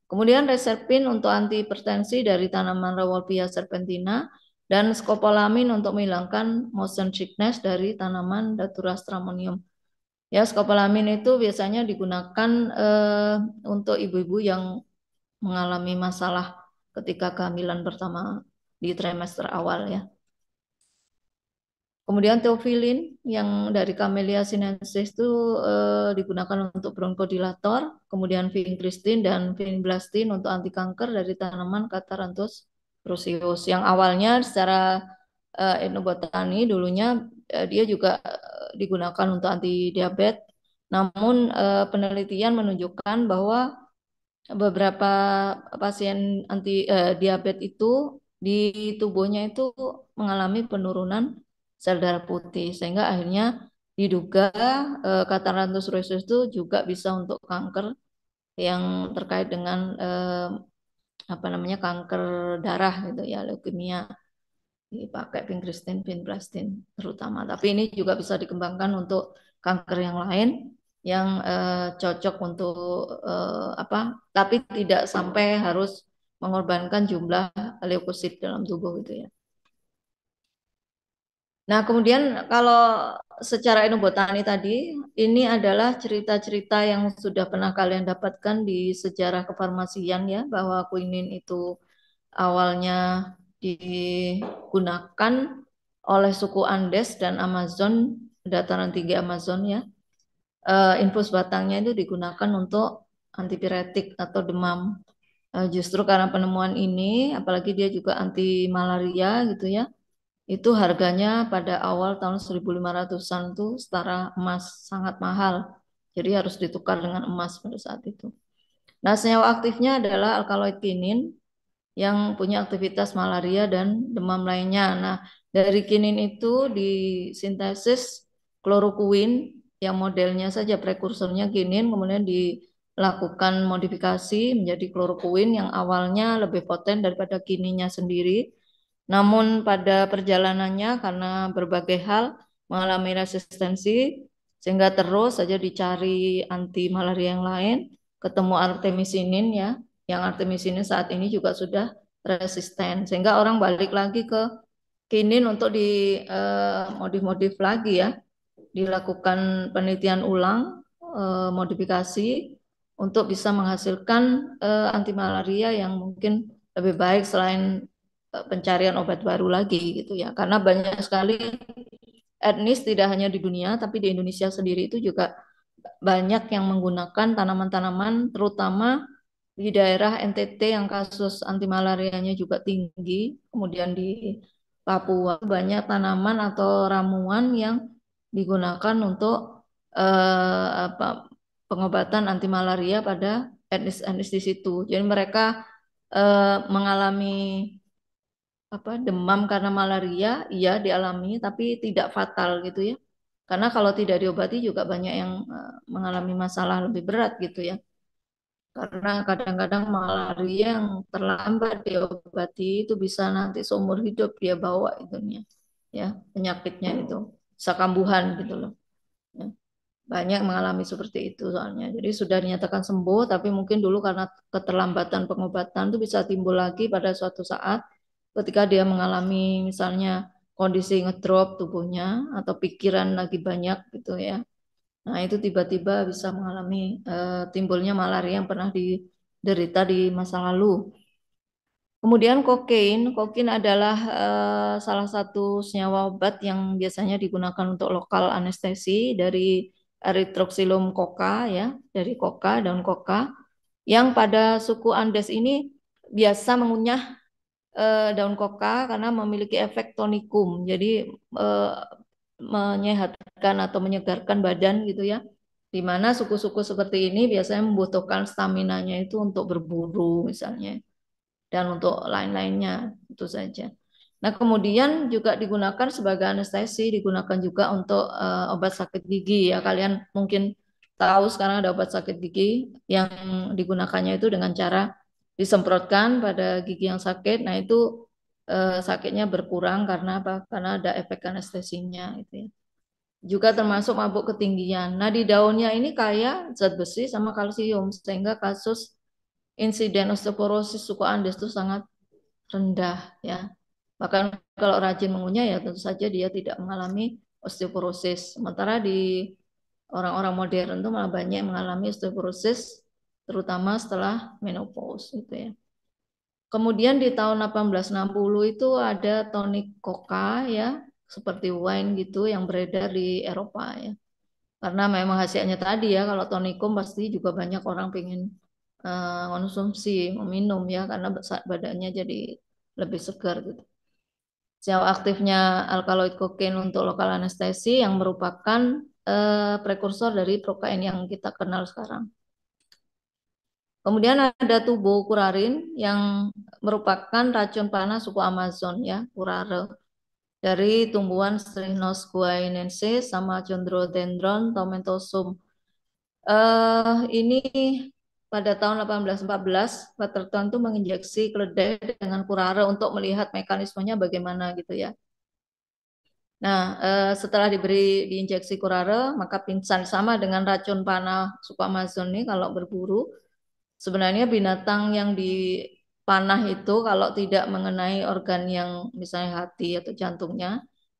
Kemudian reserpin untuk antihipertensi dari tanaman Rawalpia serpentina dan skopolamin untuk menghilangkan motion sickness dari tanaman stramonium. Ya, skopolamin itu biasanya digunakan eh, untuk ibu-ibu yang mengalami masalah ketika kehamilan pertama di trimester awal ya. Kemudian teofilin yang dari Camellia sinensis itu eh, digunakan untuk bronkodilator, kemudian vincristin dan vinblastin untuk anti kanker dari tanaman katarantus bruceus yang awalnya secara eh, etnobotani dulunya eh, dia juga eh, digunakan untuk anti diabetes. Namun eh, penelitian menunjukkan bahwa beberapa pasien anti eh, diabetes itu di tubuhnya itu mengalami penurunan sel darah putih sehingga akhirnya diduga eh, kata katarantus rhesus itu juga bisa untuk kanker yang terkait dengan e, apa namanya kanker darah gitu ya leukemia dipakai pin vinplastin terutama. Tapi ini juga bisa dikembangkan untuk kanker yang lain yang e, cocok untuk e, apa? Tapi tidak sampai harus mengorbankan jumlah leukosit dalam tubuh gitu ya. Nah, kemudian kalau secara botani tadi, ini adalah cerita-cerita yang sudah pernah kalian dapatkan di sejarah kefarmasian ya, bahwa kuinin itu awalnya digunakan oleh suku Andes dan Amazon, dataran tinggi Amazon ya. Uh, infus batangnya itu digunakan untuk antipiretik atau demam. Uh, justru karena penemuan ini, apalagi dia juga anti malaria gitu ya itu harganya pada awal tahun 1500-an itu setara emas sangat mahal. Jadi harus ditukar dengan emas pada saat itu. Nah, senyawa aktifnya adalah alkaloid kinin yang punya aktivitas malaria dan demam lainnya. Nah, dari kinin itu disintesis klorokuin yang modelnya saja prekursornya kinin kemudian dilakukan modifikasi menjadi klorokuin yang awalnya lebih poten daripada kininnya sendiri namun pada perjalanannya karena berbagai hal mengalami resistensi sehingga terus saja dicari anti malaria yang lain, ketemu artemisinin ya, yang artemisinin saat ini juga sudah resisten sehingga orang balik lagi ke kinin untuk di modif eh, modif-modif lagi ya. Dilakukan penelitian ulang, uh, modifikasi untuk bisa menghasilkan uh, eh, anti malaria yang mungkin lebih baik selain pencarian obat baru lagi gitu ya karena banyak sekali etnis tidak hanya di dunia tapi di Indonesia sendiri itu juga banyak yang menggunakan tanaman-tanaman terutama di daerah NTT yang kasus anti malarianya juga tinggi kemudian di Papua banyak tanaman atau ramuan yang digunakan untuk eh, apa pengobatan anti malaria pada etnis-etnis di situ jadi mereka eh, mengalami apa demam karena malaria iya dialami tapi tidak fatal gitu ya karena kalau tidak diobati juga banyak yang eh, mengalami masalah lebih berat gitu ya karena kadang-kadang malaria yang terlambat diobati itu bisa nanti seumur hidup dia bawa itunya ya penyakitnya itu sakambuhan gitu loh ya. banyak mengalami seperti itu soalnya jadi sudah dinyatakan sembuh tapi mungkin dulu karena keterlambatan pengobatan itu bisa timbul lagi pada suatu saat ketika dia mengalami misalnya kondisi ngedrop tubuhnya atau pikiran lagi banyak gitu ya. Nah, itu tiba-tiba bisa mengalami e, timbulnya malaria yang pernah diderita di masa lalu. Kemudian kokain, kokain adalah e, salah satu senyawa obat yang biasanya digunakan untuk lokal anestesi dari eritroxilum koka ya, dari koka daun koka yang pada suku Andes ini biasa mengunyah eh, daun koka karena memiliki efek tonikum. Jadi eh, menyehatkan atau menyegarkan badan gitu ya. Di mana suku-suku seperti ini biasanya membutuhkan stamina-nya itu untuk berburu misalnya dan untuk lain-lainnya itu saja. Nah, kemudian juga digunakan sebagai anestesi, digunakan juga untuk uh, obat sakit gigi ya. Kalian mungkin tahu sekarang ada obat sakit gigi yang digunakannya itu dengan cara disemprotkan pada gigi yang sakit. Nah, itu eh, sakitnya berkurang karena apa? Karena ada efek anestesinya gitu ya. Juga termasuk mabuk ketinggian. Nah, di daunnya ini kaya zat besi sama kalsium sehingga kasus insiden osteoporosis suku Andes itu sangat rendah ya. Bahkan kalau rajin mengunyah ya tentu saja dia tidak mengalami osteoporosis. Sementara di orang-orang modern itu malah banyak mengalami osteoporosis terutama setelah menopause gitu ya. Kemudian di tahun 1860 itu ada tonik koka ya, seperti wine gitu yang beredar di Eropa ya. Karena memang hasilnya tadi ya, kalau tonikum pasti juga banyak orang pengen eh, konsumsi, meminum ya, karena saat badannya jadi lebih segar gitu. Sejauh aktifnya alkaloid kokain untuk lokal anestesi yang merupakan uh, prekursor dari prokain yang kita kenal sekarang. Kemudian ada tubuh kurarin yang merupakan racun panas suku Amazon ya, kurare. Dari tumbuhan Strychnosguainensis sama Chondrodendron tomentosum. Uh, ini pada tahun 1814 Waterton itu menginjeksi keledai dengan kurare untuk melihat mekanismenya bagaimana gitu ya. Nah, uh, setelah diberi diinjeksi kurare, maka pingsan sama dengan racun panah suku Amazon ini kalau berburu sebenarnya binatang yang dipanah itu kalau tidak mengenai organ yang misalnya hati atau jantungnya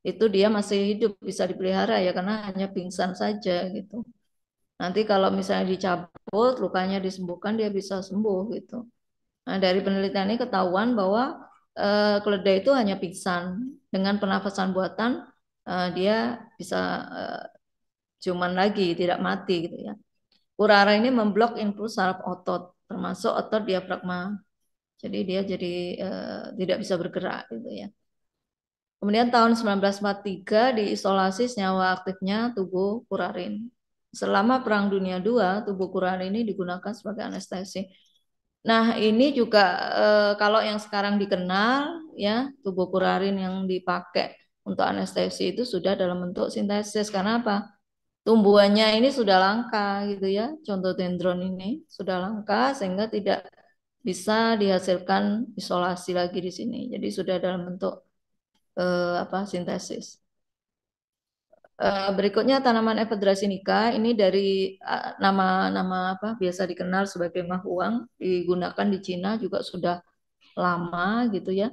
itu dia masih hidup bisa dipelihara ya karena hanya pingsan saja gitu. Nanti kalau misalnya dicabut lukanya disembuhkan dia bisa sembuh gitu. Nah, dari penelitian ini ketahuan bahwa eh, keledai itu hanya pingsan dengan penafasan buatan eh, dia bisa eh, cuman lagi tidak mati gitu ya. Urara ini memblok impuls saraf otot, termasuk otot diafragma. Jadi dia jadi eh, tidak bisa bergerak gitu ya. Kemudian tahun 1943 diisolasi senyawa aktifnya tubuh Kurarin. Selama Perang Dunia II, tubuh Kurarin ini digunakan sebagai anestesi. Nah, ini juga eh, kalau yang sekarang dikenal ya, tubuh Kurarin yang dipakai untuk anestesi itu sudah dalam bentuk sintesis. Karena apa? tumbuhannya ini sudah langka gitu ya. Contoh dendron ini sudah langka sehingga tidak bisa dihasilkan isolasi lagi di sini. Jadi sudah dalam bentuk eh, apa sintesis. Eh, berikutnya tanaman sinica ini dari eh, nama-nama apa biasa dikenal sebagai mahuang digunakan di Cina juga sudah lama gitu ya.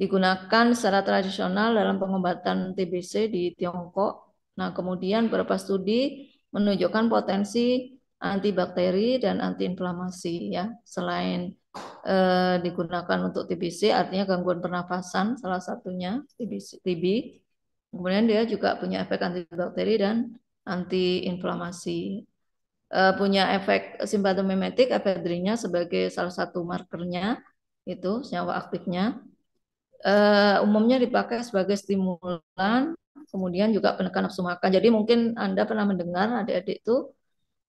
Digunakan secara tradisional dalam pengobatan TBC di Tiongkok Nah, kemudian beberapa studi menunjukkan potensi antibakteri dan antiinflamasi ya. Selain eh, digunakan untuk TBC artinya gangguan pernafasan salah satunya TBC, TB. Kemudian dia juga punya efek antibakteri dan antiinflamasi. Eh, punya efek simpatomimetik efedrinnya sebagai salah satu markernya itu senyawa aktifnya. Uh, umumnya dipakai sebagai stimulan kemudian juga penekan nafsu makan. Jadi mungkin Anda pernah mendengar adik-adik itu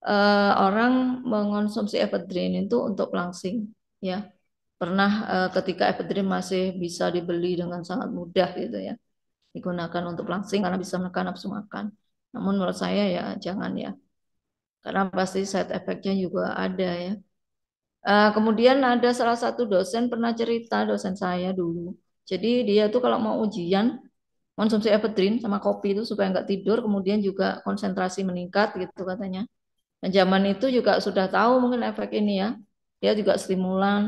uh, eh, orang mengonsumsi efedrin itu untuk pelangsing, ya. Pernah uh, ketika efedrin masih bisa dibeli dengan sangat mudah gitu ya. Digunakan untuk pelangsing karena bisa menekan nafsu makan. Namun menurut saya ya jangan ya. Karena pasti side effect-nya juga ada ya. Uh, kemudian ada salah satu dosen pernah cerita dosen saya dulu. Jadi dia tuh kalau mau ujian konsumsi efedrin sama kopi itu supaya nggak tidur, kemudian juga konsentrasi meningkat gitu katanya. Dan nah, zaman itu juga sudah tahu mungkin efek ini ya, dia juga stimulan.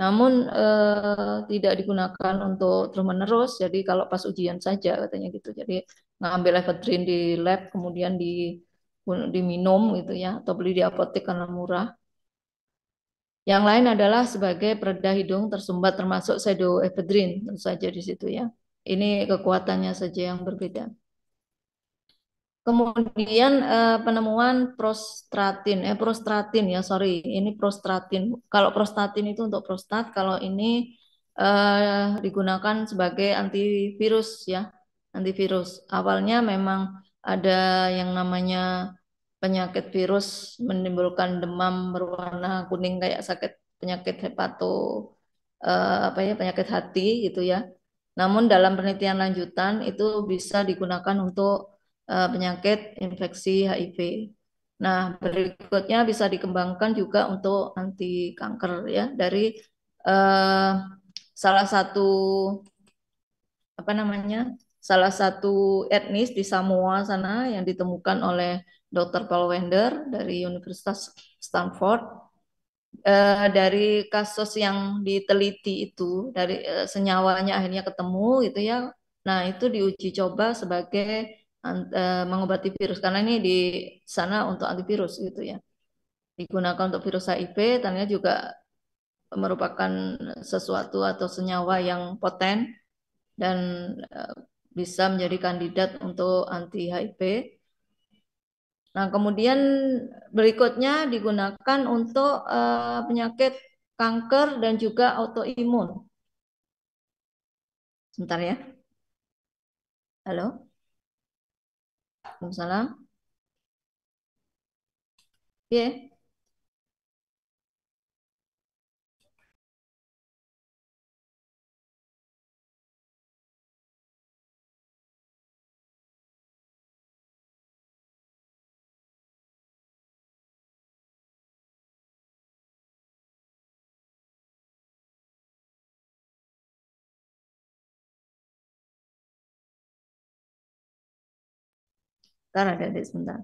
Namun eh, tidak digunakan untuk terus menerus, jadi kalau pas ujian saja katanya gitu. Jadi ngambil efedrin di lab kemudian di diminum gitu ya atau beli di apotek karena murah. Yang lain adalah sebagai pereda hidung tersumbat termasuk pseudoephedrine tentu saja di situ ya. Ini kekuatannya saja yang berbeda. Kemudian eh, penemuan prostratin, eh prostratin ya sorry, ini prostratin. Kalau prostatin itu untuk prostat, kalau ini eh, digunakan sebagai antivirus ya, antivirus. Awalnya memang ada yang namanya penyakit virus menimbulkan demam berwarna kuning kayak sakit penyakit hepato eh, apa ya penyakit hati gitu ya. Namun dalam penelitian lanjutan itu bisa digunakan untuk uh, penyakit infeksi HIV. Nah, berikutnya bisa dikembangkan juga untuk anti kanker ya dari uh, salah satu apa namanya? salah satu etnis di Samoa sana yang ditemukan oleh Dr. Paul Wender dari Universitas Stanford uh, dari kasus yang diteliti itu dari uh, senyawanya akhirnya ketemu gitu ya. Nah, itu diuji coba sebagai uh, mengobati virus karena ini di sana untuk antivirus gitu ya. Digunakan untuk virus HIV ternyata juga merupakan sesuatu atau senyawa yang poten dan bisa menjadi kandidat untuk anti HIV Nah, kemudian berikutnya digunakan untuk uh, penyakit kanker dan juga autoimun. Sebentar ya. Halo. assalamualaikum. Iya. Yeah. 따라가야 되겠습니다.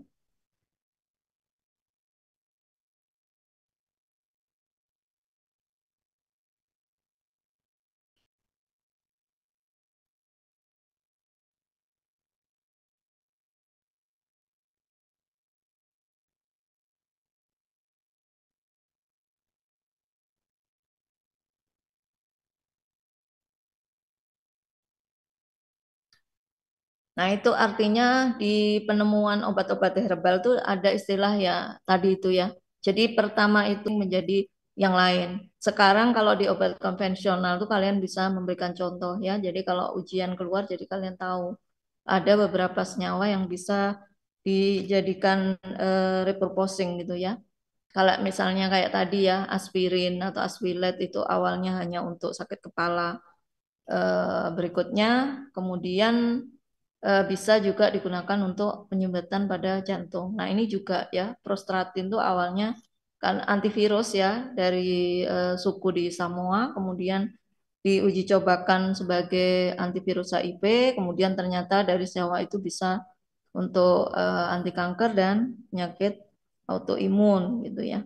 Nah, itu artinya di penemuan obat-obat herbal itu ada istilah ya tadi itu ya. Jadi pertama itu menjadi yang lain. Sekarang kalau di obat konvensional tuh kalian bisa memberikan contoh ya. Jadi kalau ujian keluar jadi kalian tahu ada beberapa senyawa yang bisa dijadikan eh, repurposing gitu ya. Kalau misalnya kayak tadi ya aspirin atau aspilet itu awalnya hanya untuk sakit kepala. Eh, berikutnya kemudian E, bisa juga digunakan untuk penyumbatan pada jantung. Nah, ini juga ya, prostratin itu awalnya kan antivirus ya dari uh, suku di Samoa, kemudian diuji cobakan sebagai antivirus HIV, kemudian ternyata dari sewa itu bisa untuk eh, anti kanker dan penyakit autoimun gitu ya.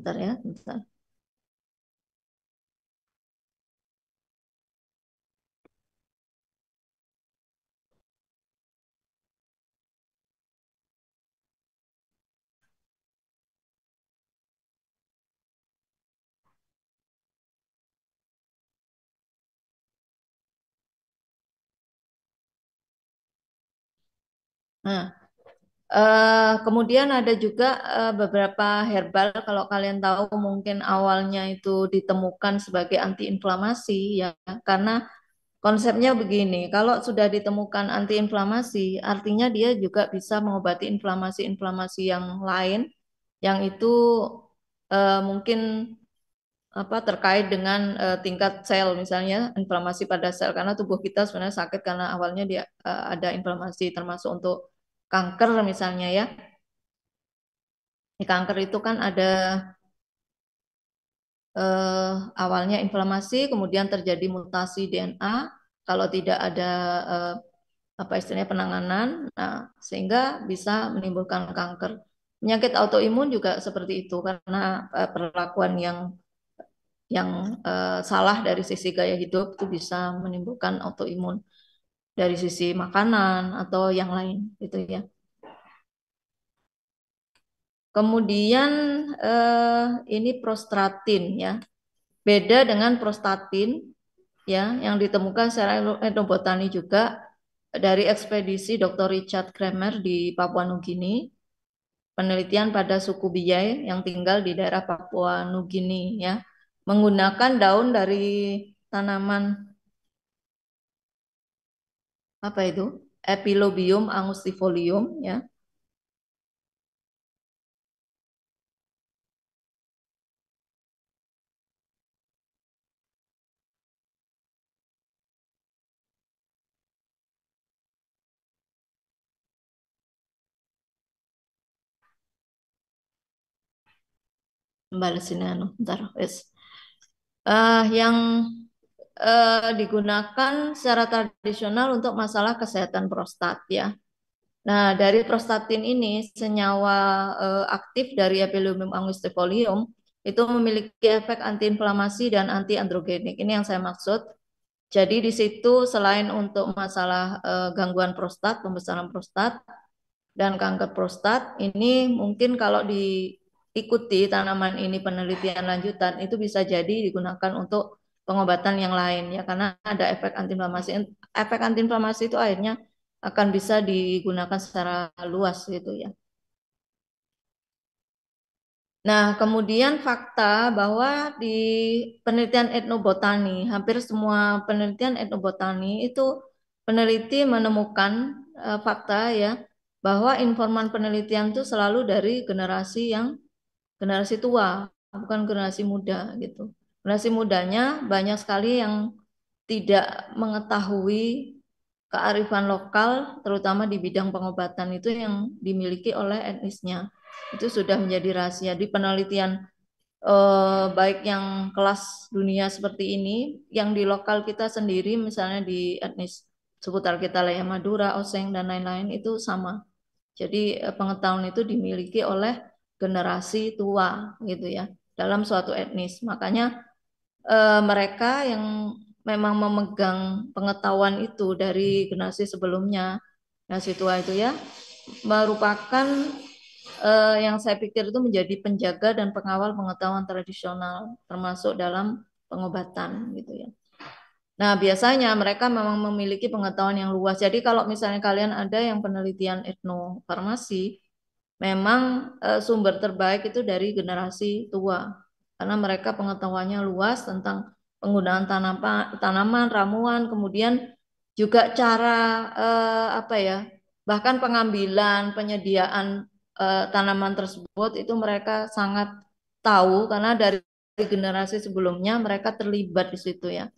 Bentar ya, bentar. Nah, Uh, kemudian ada juga uh, beberapa herbal kalau kalian tahu mungkin awalnya itu ditemukan sebagai antiinflamasi ya karena konsepnya begini kalau sudah ditemukan antiinflamasi artinya dia juga bisa mengobati inflamasi-inflamasi yang lain yang itu uh, mungkin apa terkait dengan uh, tingkat sel misalnya inflamasi pada sel karena tubuh kita sebenarnya sakit karena awalnya dia uh, ada inflamasi termasuk untuk kanker misalnya ya. Di kanker itu kan ada eh, awalnya inflamasi, kemudian terjadi mutasi DNA. Kalau tidak ada eh, apa istilahnya penanganan, nah, sehingga bisa menimbulkan kanker. Penyakit autoimun juga seperti itu karena eh, perlakuan yang yang eh, salah dari sisi gaya hidup itu bisa menimbulkan autoimun dari sisi makanan atau yang lain gitu ya. Kemudian eh, ini prostatin ya. Beda dengan prostatin ya yang ditemukan secara endobotani juga dari ekspedisi Dr. Richard Kramer di Papua Nugini. Penelitian pada suku Biyai yang tinggal di daerah Papua Nugini ya menggunakan daun dari tanaman apa itu? Epilobium angustifolium ya. ya anu, ntar, es Uh, eh, yang eh, digunakan secara tradisional untuk masalah kesehatan prostat ya. Nah, dari prostatin ini senyawa eh, aktif dari Epilumium angustifolium itu memiliki efek antiinflamasi dan antiandrogenik. Ini yang saya maksud. Jadi di situ selain untuk masalah eh, gangguan prostat, pembesaran prostat dan kanker prostat, ini mungkin kalau diikuti tanaman ini penelitian lanjutan itu bisa jadi digunakan untuk pengobatan yang lain ya karena ada efek antiinflamasi. Efek antiinflamasi itu akhirnya akan bisa digunakan secara luas gitu ya. Nah, kemudian fakta bahwa di penelitian etnobotani, hampir semua penelitian etnobotani itu peneliti menemukan uh, fakta ya bahwa informan penelitian itu selalu dari generasi yang generasi tua, bukan generasi muda gitu generasi mudanya banyak sekali yang tidak mengetahui kearifan lokal terutama di bidang pengobatan itu yang dimiliki oleh etnisnya itu sudah menjadi rahasia di penelitian eh, baik yang kelas dunia seperti ini yang di lokal kita sendiri misalnya di etnis seputar kita lah ya Madura, Oseng dan lain-lain itu sama jadi eh, pengetahuan itu dimiliki oleh generasi tua gitu ya dalam suatu etnis makanya uh, mereka yang memang memegang pengetahuan itu dari hmm. generasi sebelumnya generasi tua itu ya merupakan uh, yang saya pikir itu menjadi penjaga dan pengawal pengetahuan tradisional termasuk dalam pengobatan gitu ya. Nah, biasanya mereka memang memiliki pengetahuan yang luas. Jadi kalau misalnya kalian ada yang penelitian etnofarmasi, memang uh, sumber terbaik itu dari generasi tua karena mereka pengetahuannya luas tentang penggunaan tanaman, tanaman ramuan, kemudian juga cara eh, apa ya, bahkan pengambilan, penyediaan eh, tanaman tersebut itu mereka sangat tahu karena dari generasi sebelumnya mereka terlibat di situ ya.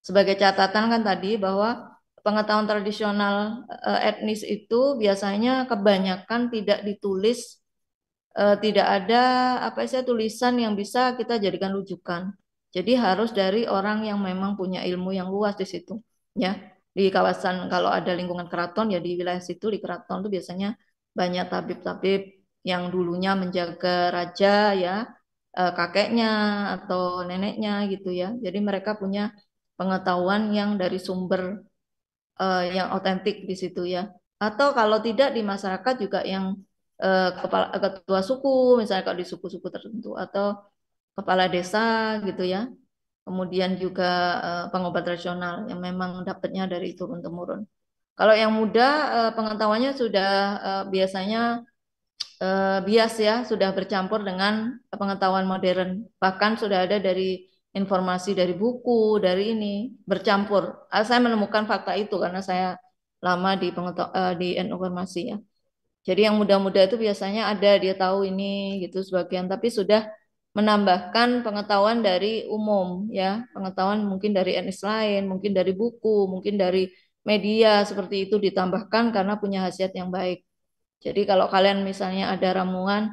Sebagai catatan kan tadi bahwa pengetahuan tradisional eh, etnis itu biasanya kebanyakan tidak ditulis eh, tidak ada apa sih tulisan yang bisa kita jadikan rujukan. Jadi harus dari orang yang memang punya ilmu yang luas di situ, ya. Di kawasan kalau ada lingkungan keraton ya di wilayah situ di keraton itu biasanya banyak tabib-tabib yang dulunya menjaga raja ya, eh, kakeknya atau neneknya gitu ya. Jadi mereka punya pengetahuan yang dari sumber uh, yang otentik di situ ya. Atau kalau tidak di masyarakat juga yang Eh, kepala eh, ketua suku misalnya kalau di suku-suku tertentu atau kepala desa gitu ya kemudian juga eh, pengobat tradisional yang memang dapatnya dari turun temurun kalau yang muda pengetahuannya sudah biasanya bias ya sudah bercampur dengan pengetahuan modern bahkan sudah ada dari informasi dari buku, dari ini bercampur. Ah, saya menemukan fakta itu karena saya lama di pengetahuan di informasi ya. Jadi yang muda-muda itu biasanya ada dia tahu ini gitu sebagian tapi sudah menambahkan pengetahuan dari umum ya, pengetahuan mungkin dari etnis lain, mungkin dari buku, mungkin dari media seperti itu ditambahkan karena punya hasiat yang baik. Jadi kalau kalian misalnya ada ramuan,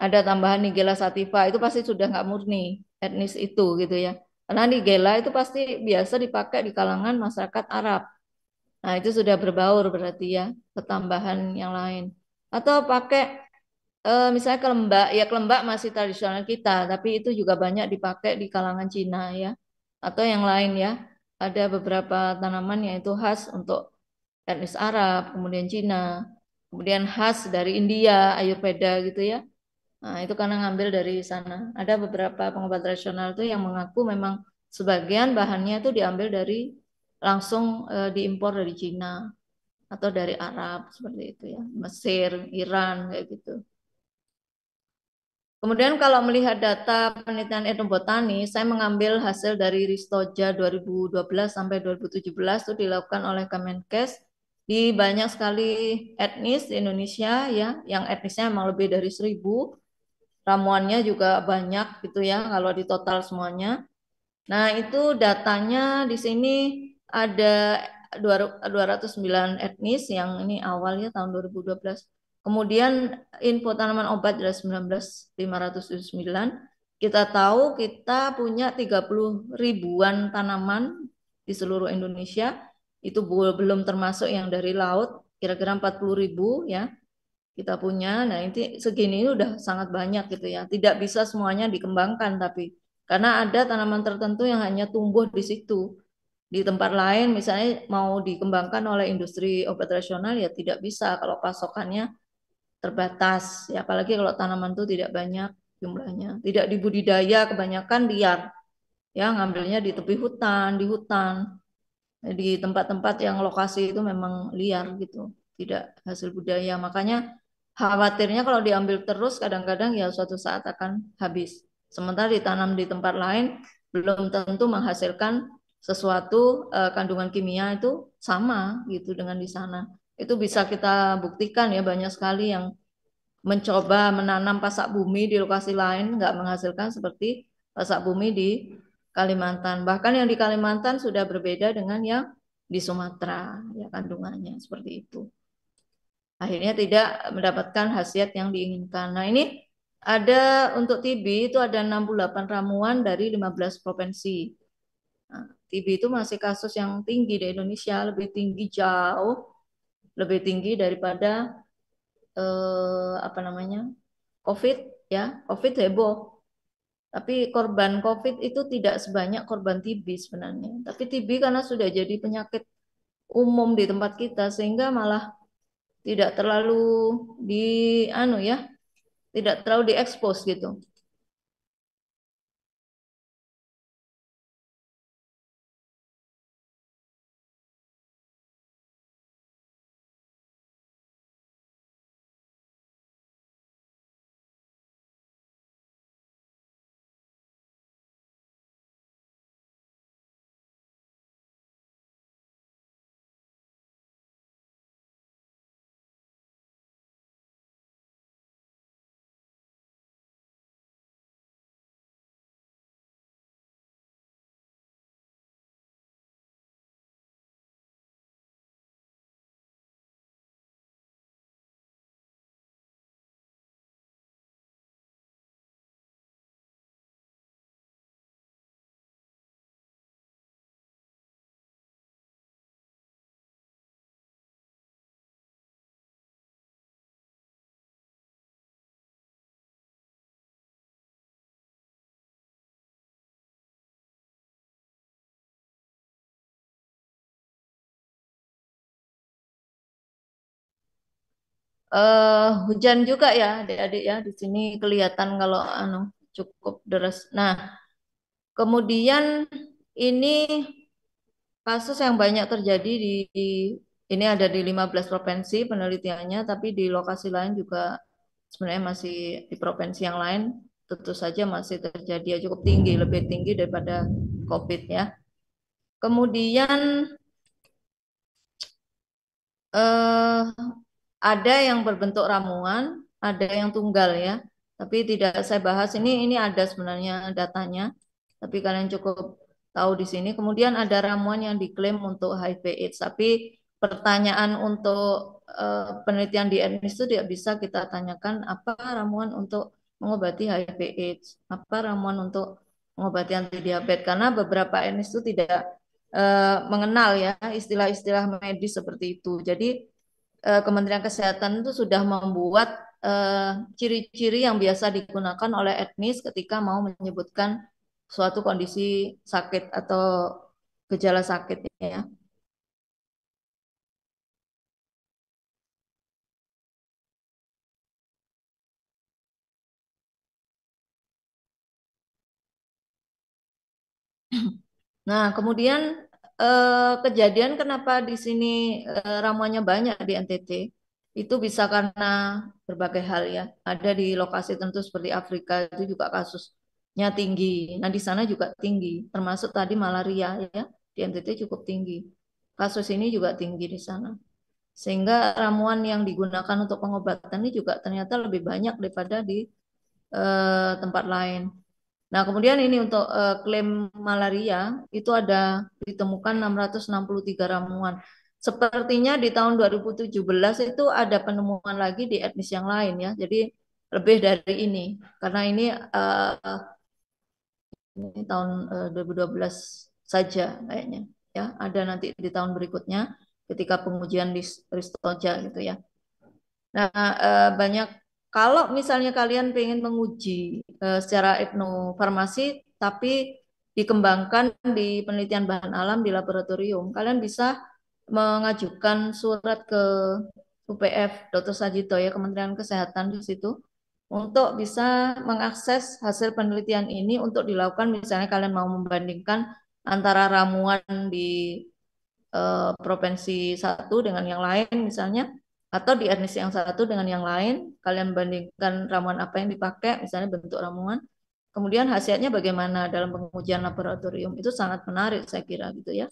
ada tambahan nigella sativa itu pasti sudah nggak murni etnis itu gitu ya. Karena nigella itu pasti biasa dipakai di kalangan masyarakat Arab. Nah, itu sudah berbaur berarti ya, ketambahan yang lain atau pakai eh, misalnya kelembak ya kelembak masih tradisional kita tapi itu juga banyak dipakai di kalangan Cina ya atau yang lain ya ada beberapa tanaman yang itu khas untuk etnis Arab kemudian Cina kemudian khas dari India Ayurveda gitu ya Nah, itu karena ngambil dari sana. Ada beberapa pengobat tradisional itu yang mengaku memang sebagian bahannya itu diambil dari langsung e, diimpor dari Cina atau dari Arab seperti itu ya, Mesir, Iran kayak gitu. Kemudian kalau melihat data penelitian etnobotani, saya mengambil hasil dari Ristoja 2012 sampai 2017 itu dilakukan oleh Kemenkes di banyak sekali etnis di Indonesia ya, yang etnisnya emang lebih dari seribu, ramuannya juga banyak gitu ya kalau di total semuanya. Nah itu datanya di sini ada 209 etnis yang ini awalnya tahun 2012. Kemudian info tanaman obat dari 19579 kita tahu kita punya 30 ribuan tanaman di seluruh Indonesia itu belum termasuk yang dari laut kira-kira 40 ribu ya kita punya. Nah ini segini ini udah sangat banyak gitu ya. Tidak bisa semuanya dikembangkan tapi karena ada tanaman tertentu yang hanya tumbuh di situ di tempat lain misalnya mau dikembangkan oleh industri obat rasional ya tidak bisa kalau pasokannya terbatas ya apalagi kalau tanaman itu tidak banyak jumlahnya tidak dibudidaya kebanyakan liar ya ngambilnya di tepi hutan di hutan di tempat-tempat yang lokasi itu memang liar gitu tidak hasil budaya makanya khawatirnya kalau diambil terus kadang-kadang ya suatu saat akan habis sementara ditanam di tempat lain belum tentu menghasilkan sesuatu uh, kandungan kimia itu sama gitu dengan di sana. Itu bisa kita buktikan ya banyak sekali yang mencoba menanam pasak bumi di lokasi lain nggak menghasilkan seperti pasak bumi di Kalimantan. Bahkan yang di Kalimantan sudah berbeda dengan yang di Sumatera ya kandungannya seperti itu. Akhirnya tidak mendapatkan khasiat yang diinginkan. Nah, ini ada untuk TB itu ada 68 ramuan dari 15 provinsi TB itu masih kasus yang tinggi di Indonesia, lebih tinggi jauh, lebih tinggi daripada eh, apa namanya COVID ya, COVID heboh. Tapi korban COVID itu tidak sebanyak korban TB sebenarnya. Tapi TB karena sudah jadi penyakit umum di tempat kita sehingga malah tidak terlalu di anu ya, tidak terlalu diekspos gitu. uh, hujan juga ya adik-adik ya di sini kelihatan kalau anu cukup deras. Nah, kemudian ini kasus yang banyak terjadi di, di ini ada di 15 provinsi penelitiannya tapi di lokasi lain juga sebenarnya masih di provinsi yang lain tentu saja masih terjadi ya cukup tinggi, lebih tinggi daripada COVID ya. Kemudian eh ada yang berbentuk ramuan, ada yang tunggal ya. Tapi tidak saya bahas ini ini ada sebenarnya datanya. Tapi kalian cukup tahu di sini. Kemudian ada ramuan yang diklaim untuk HIV AIDS. Tapi pertanyaan untuk uh, penelitian di Ernest itu tidak bisa kita tanyakan apa ramuan untuk mengobati HIV AIDS, apa ramuan untuk mengobati anti diabetes karena beberapa Ernest itu tidak eh, mengenal ya istilah-istilah medis seperti itu. Jadi eh, Kementerian Kesehatan itu sudah membuat eh, ciri-ciri eh, yang biasa digunakan oleh etnis ketika mau menyebutkan suatu kondisi sakit atau gejala sakit ya. Nah, kemudian Eh, kejadian kenapa di sini eh, ramuannya banyak di NTT itu bisa karena berbagai hal ya. Ada di lokasi tentu seperti Afrika itu juga kasusnya tinggi. Nah di sana juga tinggi, termasuk tadi malaria ya di NTT cukup tinggi. Kasus ini juga tinggi di sana. Sehingga ramuan yang digunakan untuk pengobatan ini juga ternyata lebih banyak daripada di eh, tempat lain. Nah, kemudian ini untuk uh, klaim malaria itu ada ditemukan 663 ramuan. Sepertinya di tahun 2017 itu ada penemuan lagi di etnis yang lain ya. Jadi lebih dari ini karena ini uh, ini tahun uh, eh, 2012 saja kayaknya ya. Ada nanti di tahun berikutnya ketika pengujian di Ristoja gitu ya. Nah, uh, banyak kalau misalnya kalian ingin menguji uh, secara etnofarmasi, tapi dikembangkan di penelitian bahan alam di laboratorium, kalian bisa mengajukan surat ke UPF Dr. Sajito ya Kementerian Kesehatan di situ untuk bisa mengakses hasil penelitian ini untuk dilakukan misalnya kalian mau membandingkan antara ramuan di eh, provinsi satu dengan yang lain misalnya atau di etnis yang satu dengan yang lain kalian bandingkan ramuan apa yang dipakai misalnya bentuk ramuan kemudian hasilnya bagaimana dalam pengujian laboratorium itu sangat menarik saya kira gitu ya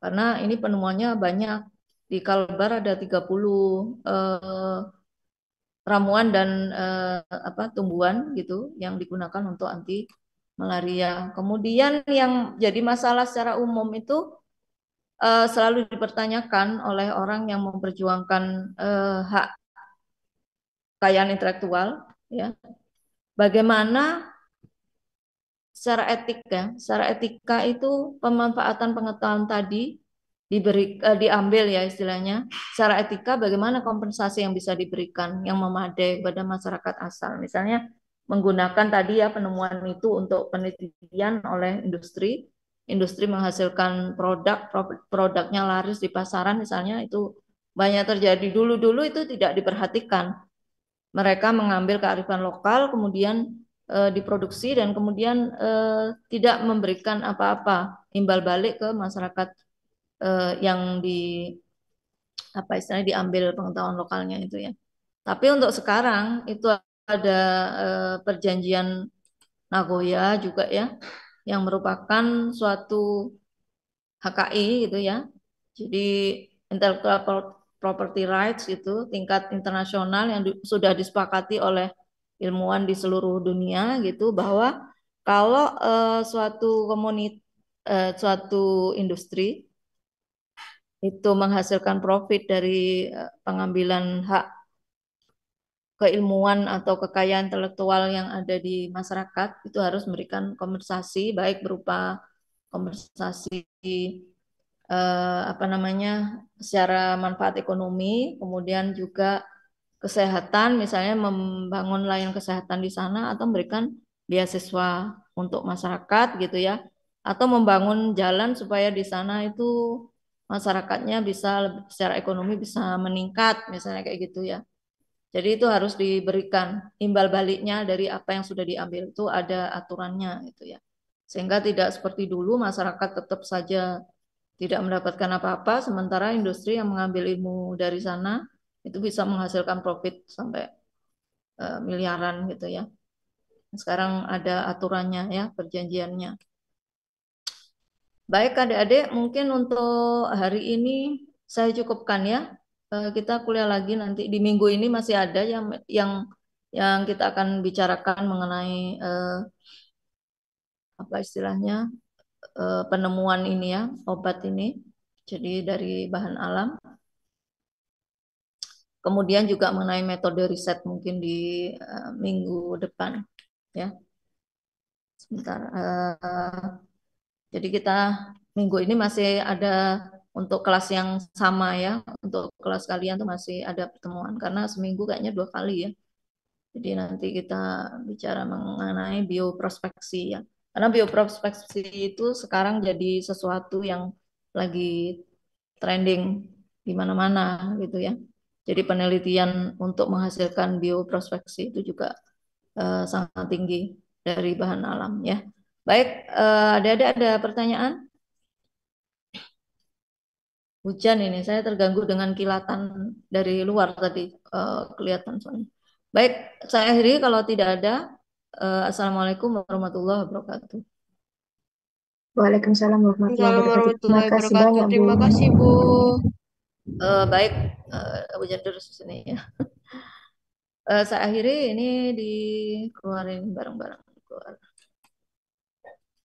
karena ini penemuannya banyak di Kalbar ada 30 eh, ramuan dan eh, apa tumbuhan gitu yang digunakan untuk anti malaria kemudian yang jadi masalah secara umum itu uh, selalu dipertanyakan oleh orang yang memperjuangkan uh, hak kekayaan intelektual ya bagaimana secara etika? secara etika itu pemanfaatan pengetahuan tadi diberi uh, diambil ya istilahnya secara etika bagaimana kompensasi yang bisa diberikan yang memadai kepada masyarakat asal misalnya menggunakan tadi ya penemuan itu untuk penelitian oleh industri industri menghasilkan produk, produknya laris di pasaran misalnya itu banyak terjadi dulu-dulu itu tidak diperhatikan. Mereka mengambil kearifan lokal kemudian e, diproduksi dan kemudian e, tidak memberikan apa-apa imbal balik ke masyarakat e, yang di apa istilahnya diambil pengetahuan lokalnya itu ya. Tapi untuk sekarang itu ada e, perjanjian Nagoya juga ya yang merupakan suatu HKI gitu ya. Jadi intellectual property rights itu tingkat internasional yang di, sudah disepakati oleh ilmuwan di seluruh dunia gitu bahwa kalau uh, suatu komunitas uh, eh, suatu industri itu menghasilkan profit dari eh, pengambilan hak keilmuan atau kekayaan intelektual yang ada di masyarakat itu harus memberikan kompensasi baik berupa kompensasi eh, apa namanya secara manfaat ekonomi kemudian juga kesehatan misalnya membangun layanan kesehatan di sana atau memberikan beasiswa untuk masyarakat gitu ya atau membangun jalan supaya di sana itu masyarakatnya bisa secara ekonomi bisa meningkat misalnya kayak gitu ya jadi itu harus diberikan imbal baliknya dari apa yang sudah diambil itu ada aturannya gitu ya. Sehingga tidak seperti dulu masyarakat tetap saja tidak mendapatkan apa-apa sementara industri yang mengambil ilmu dari sana itu bisa menghasilkan profit sampai uh, miliaran gitu ya. Sekarang ada aturannya ya, perjanjiannya. Baik adik-adik, mungkin untuk hari ini saya cukupkan ya. Eh, kita kuliah lagi nanti di minggu ini masih ada yang yang yang kita akan bicarakan mengenai uh, apa istilahnya uh, penemuan ini ya obat ini. Jadi dari bahan alam. Kemudian juga mengenai metode riset mungkin di uh, minggu depan ya. Sebentar. Uh, jadi kita minggu ini masih ada untuk kelas yang sama ya untuk kelas kalian tuh masih ada pertemuan karena seminggu kayaknya dua kali ya jadi nanti kita bicara mengenai bioprospeksi ya karena bioprospeksi itu sekarang jadi sesuatu yang lagi trending di mana-mana gitu ya jadi penelitian untuk menghasilkan bioprospeksi itu juga uh, sangat tinggi dari bahan alam ya baik uh, eh, ada ada ada pertanyaan Hujan ini, saya terganggu dengan kilatan dari luar tadi uh, kelihatan soalnya. Baik, saya akhiri kalau tidak ada. Uh, Assalamualaikum warahmatullahi wabarakatuh. Waalaikumsalam warahmatullahi wabarakatuh. Terima kasih banyak, Bu. Terima kasih, Bu. Uh, baik, uh, hujan terus sini ya. Uh, saya akhiri ini dikeluarin bareng-bareng. Keluar. -bareng.